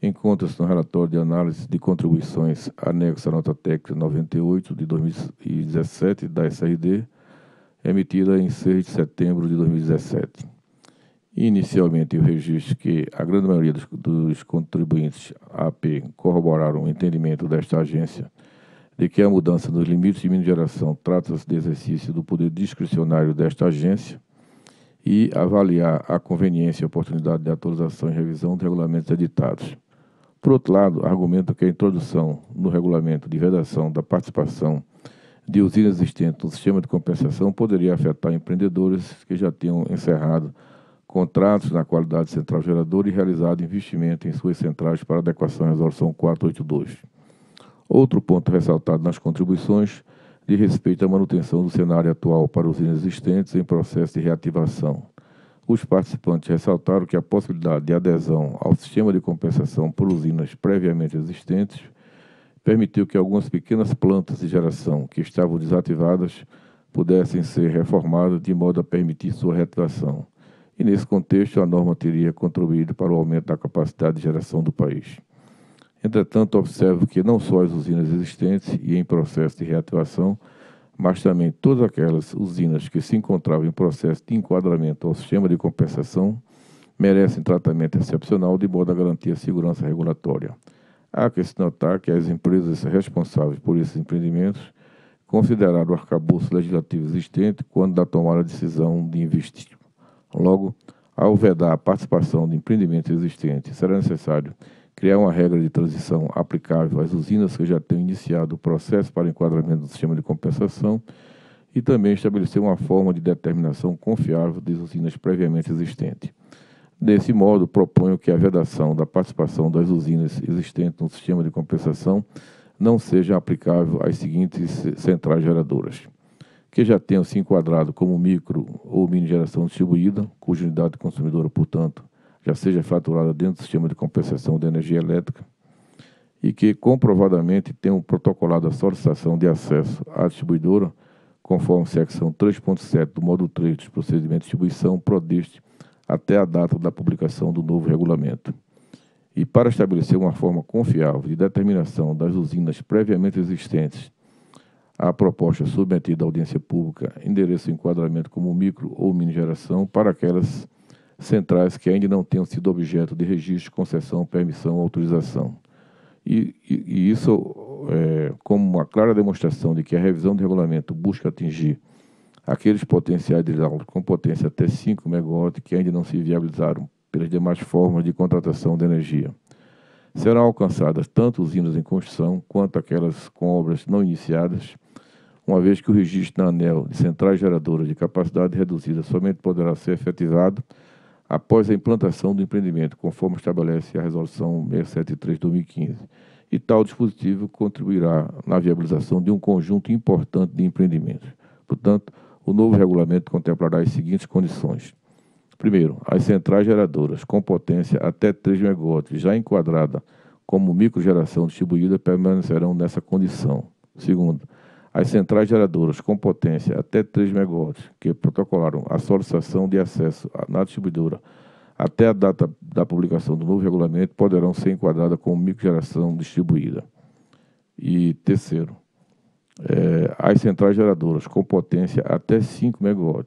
encontra-se no relatório de análise de contribuições anexo à nota técnica 98 de 2017 da SRD, emitida em 6 de setembro de 2017. Inicialmente, eu registro que a grande maioria dos, dos contribuintes AP corroboraram o entendimento desta agência de que a mudança dos limites de mineração trata-se de exercício do poder discricionário desta agência e avaliar a conveniência e oportunidade de atualização e revisão dos regulamentos editados. Por outro lado, argumento que a introdução no regulamento de redação da participação de usinas existentes no sistema de compensação poderia afetar empreendedores que já tinham encerrado contratos na qualidade central geradora e realizado investimento em suas centrais para adequação à resolução 482. Outro ponto ressaltado nas contribuições de respeito à manutenção do cenário atual para usinas existentes em processo de reativação. Os participantes ressaltaram que a possibilidade de adesão ao sistema de compensação por usinas previamente existentes permitiu que algumas pequenas plantas de geração que estavam desativadas pudessem ser reformadas de modo a permitir sua reativação e, nesse contexto, a norma teria contribuído para o aumento da capacidade de geração do país. Entretanto, observo que não só as usinas existentes e em processo de reativação, mas também todas aquelas usinas que se encontravam em processo de enquadramento ao sistema de compensação merecem tratamento excepcional de modo a garantir a segurança regulatória. Há que se notar que as empresas responsáveis por esses empreendimentos consideraram o arcabouço legislativo existente quando da tomada a decisão de investir Logo, ao vedar a participação de empreendimentos existentes, será necessário criar uma regra de transição aplicável às usinas que já tenham iniciado o processo para enquadramento do sistema de compensação e também estabelecer uma forma de determinação confiável das usinas previamente existentes. Desse modo, proponho que a vedação da participação das usinas existentes no sistema de compensação não seja aplicável às seguintes centrais geradoras que já tenham se enquadrado como micro ou mini geração distribuída, cuja unidade consumidora, portanto, já seja faturada dentro do sistema de compensação de energia elétrica, e que comprovadamente tenham protocolado a solicitação de acesso à distribuidora, conforme secção 3.7 do módulo 3 dos procedimentos de distribuição PRODEST, até a data da publicação do novo regulamento. E para estabelecer uma forma confiável de determinação das usinas previamente existentes a proposta submetida à audiência pública endereça o enquadramento como micro ou mini geração para aquelas centrais que ainda não tenham sido objeto de registro, concessão, permissão ou autorização. E, e, e isso é, como uma clara demonstração de que a revisão do regulamento busca atingir aqueles potenciais de com potência até 5 MW que ainda não se viabilizaram pelas demais formas de contratação de energia serão alcançadas tanto usinas em construção quanto aquelas com obras não iniciadas uma vez que o registro na ANEL de centrais geradoras de capacidade reduzida somente poderá ser efetivado após a implantação do empreendimento, conforme estabelece a Resolução 673-2015. E tal dispositivo contribuirá na viabilização de um conjunto importante de empreendimentos. Portanto, o novo regulamento contemplará as seguintes condições. Primeiro, as centrais geradoras com potência até 3 MW, já enquadrada como microgeração distribuída, permanecerão nessa condição. Segundo, as centrais geradoras com potência até 3 MW que protocolaram a solicitação de acesso na distribuidora até a data da publicação do novo regulamento poderão ser enquadradas como microgeração distribuída. E terceiro, é, as centrais geradoras com potência até 5 MW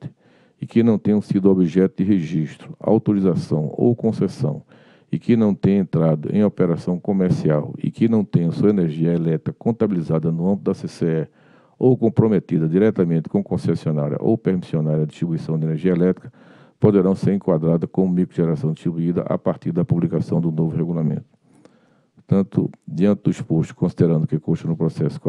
e que não tenham sido objeto de registro, autorização ou concessão e que não tenha entrado em operação comercial e que não tenham sua energia elétrica contabilizada no âmbito da CCE ou comprometida diretamente com concessionária ou permissionária de distribuição de energia elétrica poderão ser enquadradas como microgeração distribuída a partir da publicação do novo regulamento. Portanto, diante do exposto, considerando que consta no processo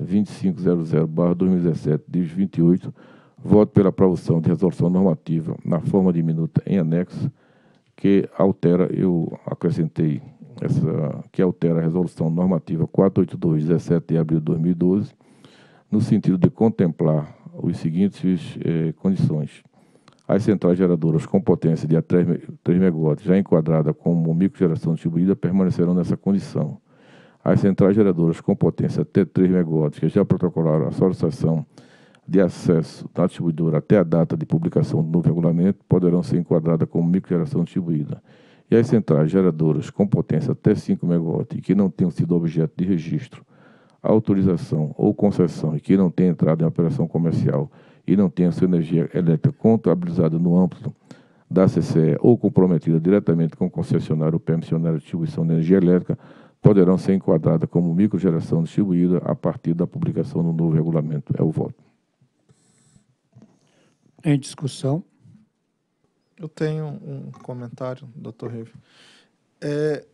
48.500.025.00-2017, diz 28, voto pela aprovação de resolução normativa na forma de minuta em anexo, que altera, eu acrescentei essa que altera a resolução normativa 482 17 de abril de 2012, no sentido de contemplar os seguintes eh, condições. As centrais geradoras com potência de até 3 MW, já enquadrada como microgeração distribuída, permanecerão nessa condição. As centrais geradoras com potência até 3 MW, que já protocolaram a solicitação de acesso da distribuidora até a data de publicação do novo regulamento poderão ser enquadradas como microgeração distribuída. E as centrais geradoras com potência até 5 MW e que não tenham sido objeto de registro, autorização ou concessão e que não tenham entrado em operação comercial e não tenham sua energia elétrica contabilizada no âmbito da CCE ou comprometida diretamente com o concessionário ou permissionário de distribuição de energia elétrica poderão ser enquadradas como microgeração distribuída a partir da publicação do novo regulamento. É o voto em discussão. Eu tenho um comentário, doutor Reve. É,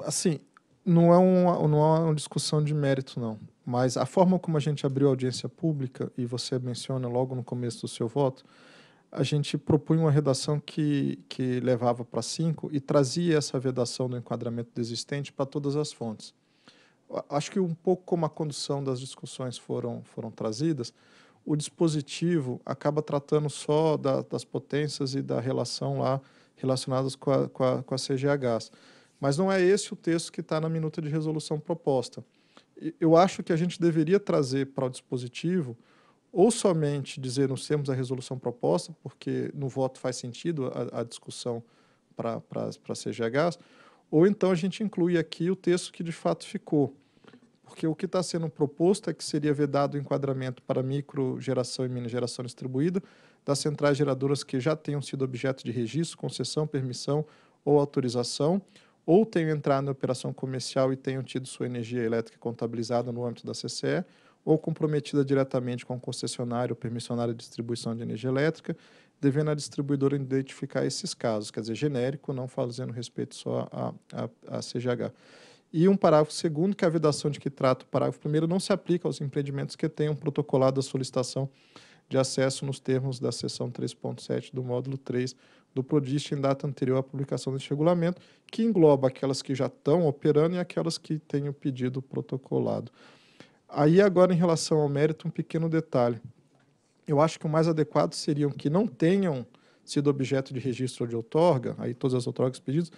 assim, não é, uma, não é uma discussão de mérito, não. Mas a forma como a gente abriu a audiência pública, e você menciona logo no começo do seu voto, a gente propunha uma redação que, que levava para cinco e trazia essa vedação do enquadramento desistente para todas as fontes. Acho que um pouco como a condução das discussões foram, foram trazidas, o dispositivo acaba tratando só da, das potências e da relação lá relacionadas com a, com, a, com a CGHs. Mas não é esse o texto que está na minuta de resolução proposta. Eu acho que a gente deveria trazer para o dispositivo ou somente dizer nos termos da resolução proposta, porque no voto faz sentido a, a discussão para CGHs, ou então a gente inclui aqui o texto que de fato ficou porque o que está sendo proposto é que seria vedado o enquadramento para microgeração e mini geração distribuída das centrais geradoras que já tenham sido objeto de registro, concessão, permissão ou autorização, ou tenham entrado em operação comercial e tenham tido sua energia elétrica contabilizada no âmbito da CCE, ou comprometida diretamente com o concessionário ou permissionário de distribuição de energia elétrica, devendo a distribuidora identificar esses casos, quer dizer, genérico, não fazendo respeito só à a, a, a, CGH. E um parágrafo segundo, que é a vedação de que trata o parágrafo primeiro não se aplica aos empreendimentos que tenham protocolado a solicitação de acesso nos termos da seção 3.7 do módulo 3 do Prodist em data anterior à publicação deste regulamento, que engloba aquelas que já estão operando e aquelas que têm o pedido protocolado. Aí agora, em relação ao mérito, um pequeno detalhe. Eu acho que o mais adequado seriam que não tenham sido objeto de registro de outorga, aí todas as outorgas pedidas,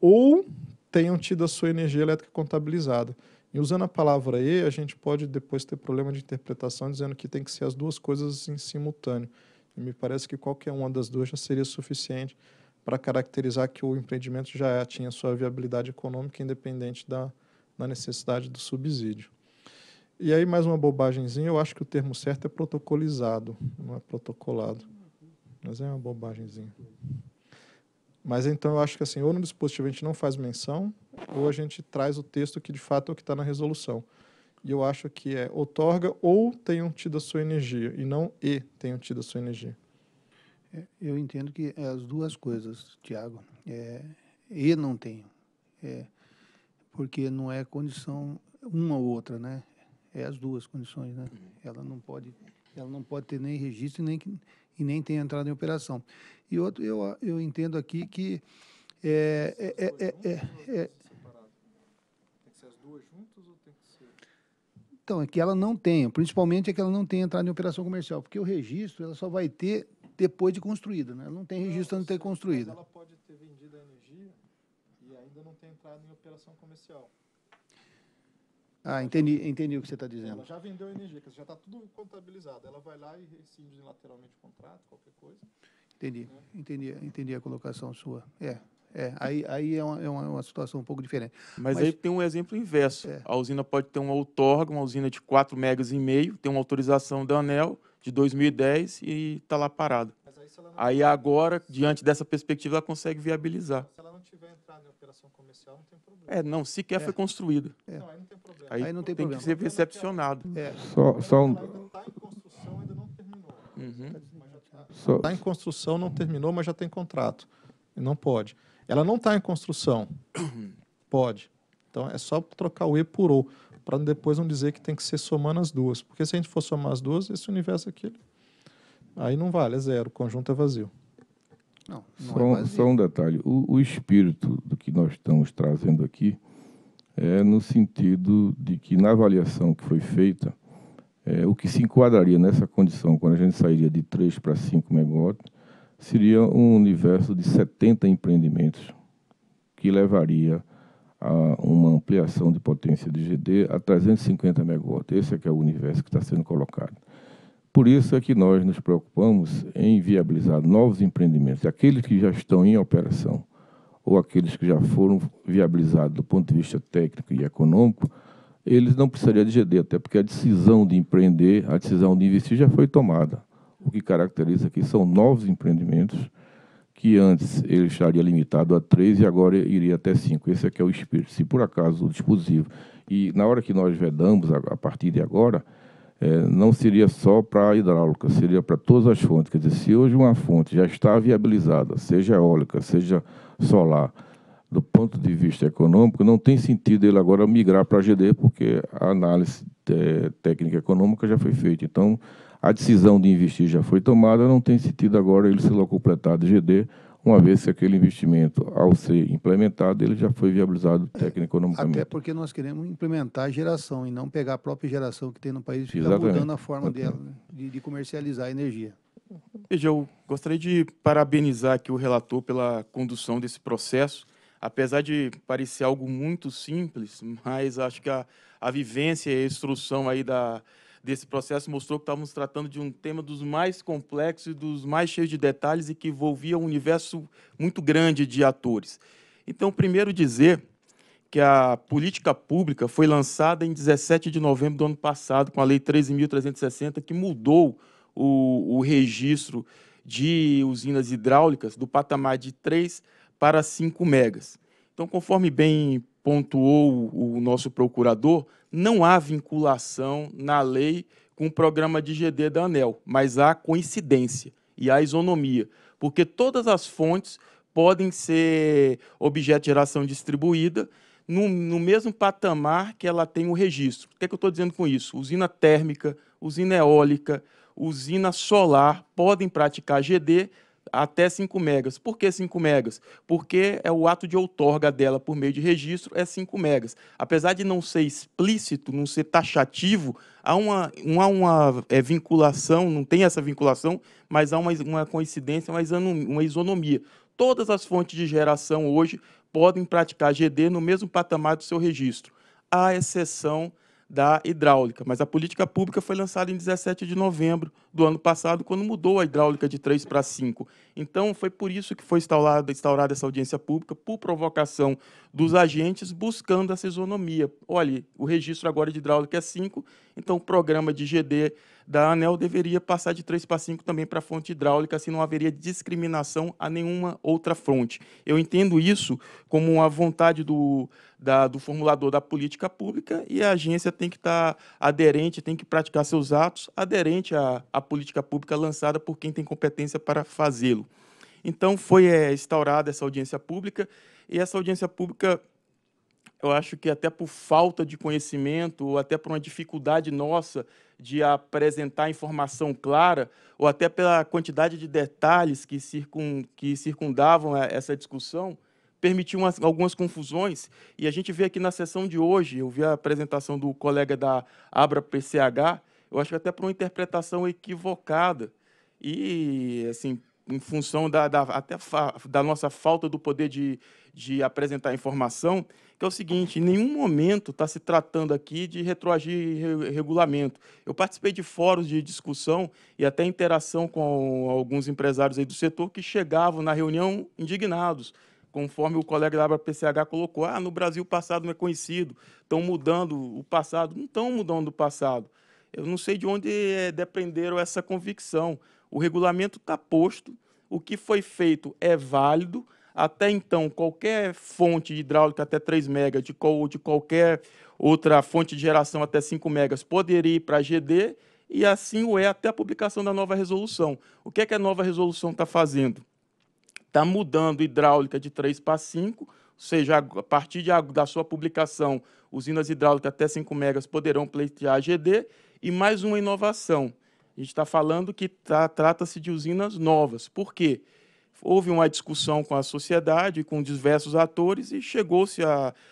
ou tenham tido a sua energia elétrica contabilizada. E usando a palavra E, a gente pode depois ter problema de interpretação dizendo que tem que ser as duas coisas em simultâneo. E me parece que qualquer uma das duas já seria suficiente para caracterizar que o empreendimento já tinha sua viabilidade econômica independente da, da necessidade do subsídio. E aí, mais uma bobagemzinha, eu acho que o termo certo é protocolizado, não é protocolado. Mas é uma bobagemzinha. Mas então eu acho que assim, ou no dispositivo a gente não faz menção, ou a gente traz o texto que de fato é o que está na resolução. E eu acho que é outorga ou tenham tido a sua energia, e não e tenham tido a sua energia. É, eu entendo que as duas coisas, Tiago. É, e não tenho. É, porque não é condição uma ou outra, né? É as duas condições, né? Ela não pode, ela não pode ter nem registro nem, e nem tem entrado em operação. E outro, eu, eu entendo aqui que. É, é, é, Então, é que ela não tenha, principalmente é que ela não tenha entrado em operação comercial, porque o registro ela só vai ter depois de construída, né? Ela não tem registro antes de ter construído. ela pode ter vendido a energia e ainda não ter entrado em operação comercial. Ah, entendi, entendi o que você está dizendo. Ela já vendeu a energia, já está tudo contabilizado. Ela vai lá e rescinde lateralmente o contrato, qualquer coisa. Entendi, né? entendi, entendi a colocação sua. É, é aí, aí é, uma, é uma situação um pouco diferente. Mas, Mas aí tem um exemplo inverso. É. A usina pode ter uma outorga, uma usina de 4 megas e meio, tem uma autorização da ANEL de 2010 e está lá parada. Aí agora, diante dessa perspectiva, ela consegue viabilizar. Se ela não tiver entrado em operação comercial, não tem problema. É, não, sequer é. foi construída. É. Não, aí não tem problema. Aí, aí não tem, tem problema. que ser recepcionado. É. Só, só um... Está em construção, ainda não terminou. Está uhum. tá em construção, não terminou, mas já tem contrato. Não pode. Ela não está em construção. pode. Então, é só trocar o E por O, para depois não dizer que tem que ser somando as duas. Porque se a gente for somar as duas, esse universo aqui Aí não vale, é zero, o conjunto é vazio. Não, não é só, é vazio. só um detalhe, o, o espírito do que nós estamos trazendo aqui é no sentido de que na avaliação que foi feita, é, o que se enquadraria nessa condição, quando a gente sairia de 3 para 5 megawatts, seria um universo de 70 empreendimentos, que levaria a uma ampliação de potência de GD a 350 megawatts. Esse é que é o universo que está sendo colocado. Por isso é que nós nos preocupamos em viabilizar novos empreendimentos, aqueles que já estão em operação ou aqueles que já foram viabilizados do ponto de vista técnico e econômico, eles não precisariam de GD, até porque a decisão de empreender, a decisão de investir já foi tomada. O que caracteriza aqui são novos empreendimentos, que antes ele estaria limitado a três e agora iria até cinco. Esse aqui é, é o espírito. Se por acaso o dispositivo, e na hora que nós vedamos, a partir de agora, é, não seria só para a hidráulica, seria para todas as fontes. Quer dizer, se hoje uma fonte já está viabilizada, seja eólica, seja solar, do ponto de vista econômico, não tem sentido ele agora migrar para a GD, porque a análise é, técnica econômica já foi feita. Então, a decisão de investir já foi tomada, não tem sentido agora ele se completar de GD uma vez que aquele investimento, ao ser implementado, ele já foi viabilizado é, técnico-economicamente. Até porque nós queremos implementar a geração e não pegar a própria geração que tem no país e ficar Exatamente. mudando a forma dela, né? de, de comercializar a energia. Veja, eu gostaria de parabenizar aqui o relator pela condução desse processo. Apesar de parecer algo muito simples, mas acho que a, a vivência e a instrução aí da, desse processo mostrou que estávamos tratando de um tema dos mais complexos, e dos mais cheios de detalhes e que envolvia um universo muito grande de atores. Então, primeiro dizer que a política pública foi lançada em 17 de novembro do ano passado, com a Lei 13.360, que mudou o, o registro de usinas hidráulicas do patamar de 3 para 5 megas. Então, conforme bem pontuou o nosso procurador, não há vinculação na lei com o programa de GD da ANEL, mas há coincidência e há isonomia, porque todas as fontes podem ser objeto de geração distribuída no, no mesmo patamar que ela tem o registro. O que, é que eu estou dizendo com isso? Usina térmica, usina eólica, usina solar podem praticar GD, até 5 megas. Por que 5 megas? Porque é o ato de outorga dela por meio de registro é 5 megas. Apesar de não ser explícito, não ser taxativo, há uma, uma, uma é, vinculação, não tem essa vinculação, mas há uma, uma coincidência, uma, uma isonomia. Todas as fontes de geração hoje podem praticar GD no mesmo patamar do seu registro, à exceção da hidráulica. Mas a política pública foi lançada em 17 de novembro do ano passado, quando mudou a hidráulica de 3 para 5. Então, foi por isso que foi instaurada, instaurada essa audiência pública, por provocação dos agentes, buscando essa isonomia. Olha, o registro agora de hidráulica é 5, então o programa de GD da ANEL deveria passar de 3 para 5 também para a fonte hidráulica, assim não haveria discriminação a nenhuma outra fonte. Eu entendo isso como a vontade do, da, do formulador da política pública e a agência tem que estar tá aderente, tem que praticar seus atos aderente à, à a política pública lançada por quem tem competência para fazê-lo. Então, foi é, instaurada essa audiência pública, e essa audiência pública, eu acho que até por falta de conhecimento, ou até por uma dificuldade nossa de apresentar informação clara, ou até pela quantidade de detalhes que, circun, que circundavam eh, essa discussão, permitiu umas, algumas confusões. E a gente vê aqui na sessão de hoje, eu vi a apresentação do colega da Abra PCH, eu acho que até por uma interpretação equivocada. E, assim, em função da, da até da nossa falta do poder de, de apresentar informação, que é o seguinte, em nenhum momento está se tratando aqui de retroagir re, regulamento. Eu participei de fóruns de discussão e até interação com alguns empresários aí do setor que chegavam na reunião indignados, conforme o colega da PCH colocou, ah, no Brasil o passado não é conhecido, estão mudando o passado. Não estão mudando o passado eu não sei de onde é, dependeram essa convicção. O regulamento está posto, o que foi feito é válido. Até então, qualquer fonte hidráulica até 3 megas, de, de qualquer outra fonte de geração até 5 megas, poderia ir para a GD, e assim o é até a publicação da nova resolução. O que é que a nova resolução está fazendo? Está mudando hidráulica de 3 para 5, ou seja, a partir de, da sua publicação, usinas hidráulicas até 5 megas poderão pleitear a GD, e mais uma inovação. A gente está falando que tá, trata-se de usinas novas. Por quê? Houve uma discussão com a sociedade, com diversos atores, e chegou-se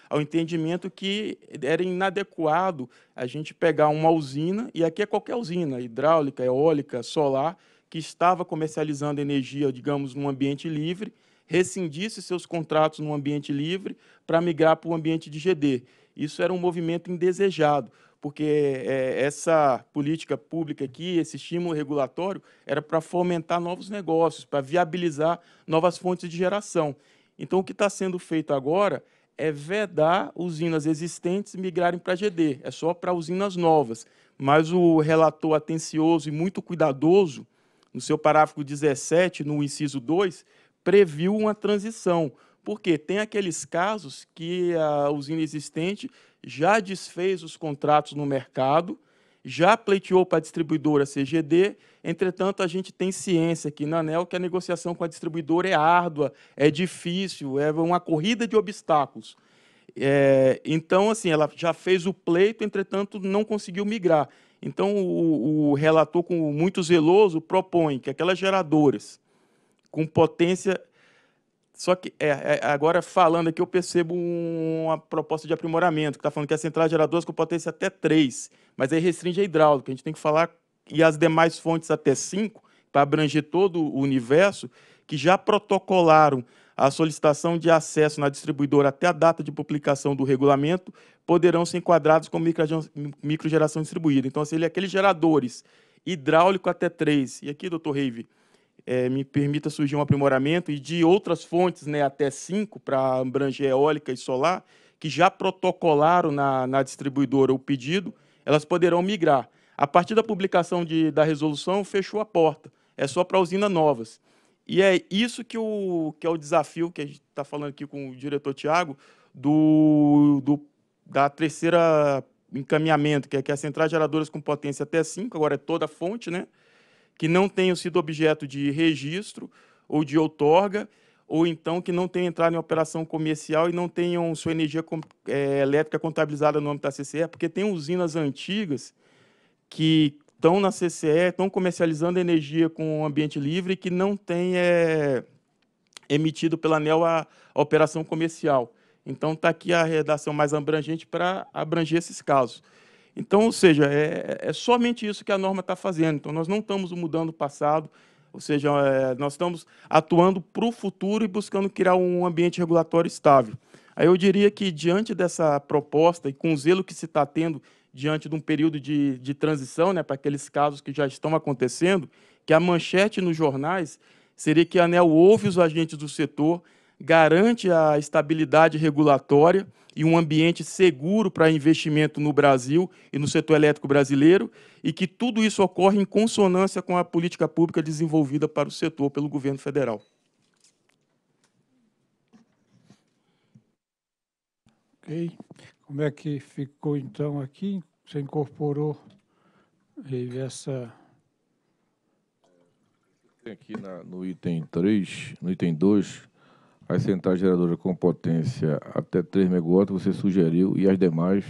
ao entendimento que era inadequado a gente pegar uma usina, e aqui é qualquer usina, hidráulica, eólica, solar, que estava comercializando energia, digamos, num ambiente livre, rescindisse seus contratos num ambiente livre para migrar para o ambiente de GD. Isso era um movimento indesejado porque é, essa política pública aqui, esse estímulo regulatório, era para fomentar novos negócios, para viabilizar novas fontes de geração. Então, o que está sendo feito agora é vedar usinas existentes migrarem para GD, é só para usinas novas. Mas o relator atencioso e muito cuidadoso, no seu parágrafo 17, no inciso 2, previu uma transição, porque tem aqueles casos que a usina existente já desfez os contratos no mercado, já pleiteou para a distribuidora CGD, entretanto, a gente tem ciência aqui na ANEL que a negociação com a distribuidora é árdua, é difícil, é uma corrida de obstáculos. É, então, assim, ela já fez o pleito, entretanto, não conseguiu migrar. Então, o, o relator, com muito zeloso, propõe que aquelas geradoras com potência só que é, é, agora falando aqui, eu percebo uma proposta de aprimoramento, que está falando que a central geradora com potência até 3, mas aí restringe a hidráulica. A gente tem que falar, e as demais fontes até 5, para abranger todo o universo, que já protocolaram a solicitação de acesso na distribuidora até a data de publicação do regulamento, poderão ser enquadrados como microgeração distribuída. Então, se assim, ele é aqueles geradores hidráulico até 3, e aqui, doutor Reive, é, me permita surgir um aprimoramento e de outras fontes, né, até cinco, para abranger eólica e solar, que já protocolaram na, na distribuidora o pedido, elas poderão migrar. A partir da publicação de, da resolução, fechou a porta. É só para usinas novas. E é isso que, o, que é o desafio que a gente está falando aqui com o diretor Tiago, do, do, da terceira encaminhamento, que é que é as centrais geradoras com potência até 5, agora é toda a fonte, né? que não tenham sido objeto de registro ou de outorga, ou então que não tenham entrado em operação comercial e não tenham sua energia é, elétrica contabilizada no âmbito da CCE, porque tem usinas antigas que estão na CCE, estão comercializando energia com ambiente livre que não tem é, emitido pela ANEL a, a operação comercial. Então está aqui a redação mais abrangente para abranger esses casos. Então, ou seja, é, é somente isso que a norma está fazendo. Então, nós não estamos mudando o passado, ou seja, é, nós estamos atuando para o futuro e buscando criar um ambiente regulatório estável. Aí eu diria que, diante dessa proposta e com o zelo que se está tendo diante de um período de, de transição, né, para aqueles casos que já estão acontecendo, que a manchete nos jornais seria que a ANEL ouve os agentes do setor garante a estabilidade regulatória e um ambiente seguro para investimento no Brasil e no setor elétrico brasileiro, e que tudo isso ocorre em consonância com a política pública desenvolvida para o setor pelo governo federal. Ok. Como é que ficou, então, aqui? Você incorporou essa... Aqui na, no item 3, no item 2, as centrais geradoras com potência até 3 MW, você sugeriu, e as demais,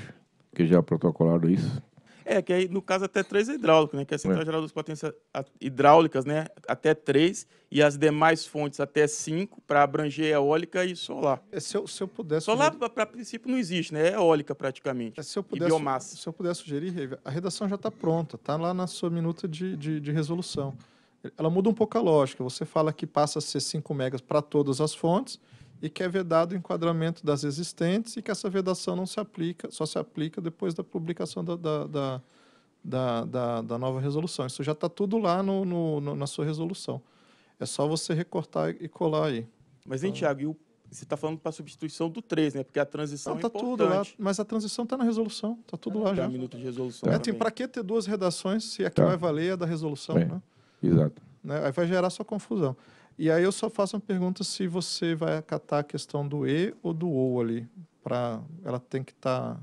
que já protocolaram isso? É, que aí, no caso, até 3 é hidráulico, né? Que as centrais é. é. geradoras com potência hidráulicas, né? Até 3, e as demais fontes até 5, para abranger eólica e solar. É, se, eu, se eu Solar, para princípio, não existe, né? É eólica, praticamente. É, se eu pudesse e biomassa. Se eu puder sugerir, a redação já está pronta, está lá na sua minuta de, de, de resolução ela muda um pouco a lógica. Você fala que passa a ser 5 megas para todas as fontes e que é vedado o enquadramento das existentes e que essa vedação não se aplica, só se aplica depois da publicação da, da, da, da, da nova resolução. Isso já está tudo lá no, no, no, na sua resolução. É só você recortar e colar aí. Mas, hein, Tiago, então, você está falando para a substituição do 3, né? Porque a transição não, é tá é importante. Tudo lá, mas a transição está na resolução, está tudo ah, lá tá já. Um minuto de resolução. Então, assim, para que ter duas redações se a é que tá. vai valer é da resolução, Bem. né? Exato. Né? Aí vai gerar sua confusão. E aí eu só faço uma pergunta se você vai acatar a questão do E ou do o ali. Pra, ela tem que estar... Tá,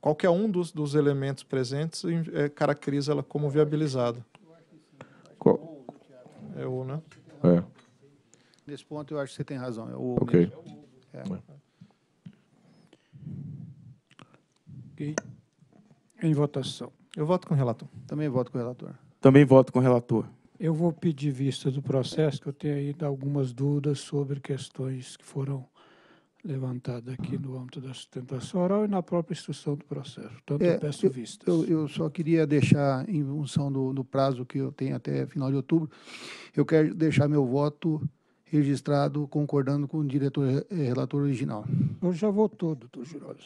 qualquer um dos, dos elementos presentes é, caracteriza ela como viabilizado. É o, né? É. Nesse ponto eu acho que você tem razão. É o ok. É. é. Ok. Em votação. Eu voto com o relator. Também voto com o relator. Também voto com o relator. Eu vou pedir vista do processo, que eu tenho aí algumas dúvidas sobre questões que foram levantadas aqui no âmbito da sustentação oral e na própria instrução do processo. Portanto, é, eu peço vistas. Eu, eu, só queria deixar, em função do, do, prazo que eu tenho até final de outubro, eu quero deixar meu voto registrado, concordando com o diretor eh, relator original. Eu já votou, doutor Girosa.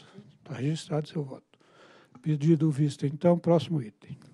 Está registrado seu voto. Pedido vista então, próximo item.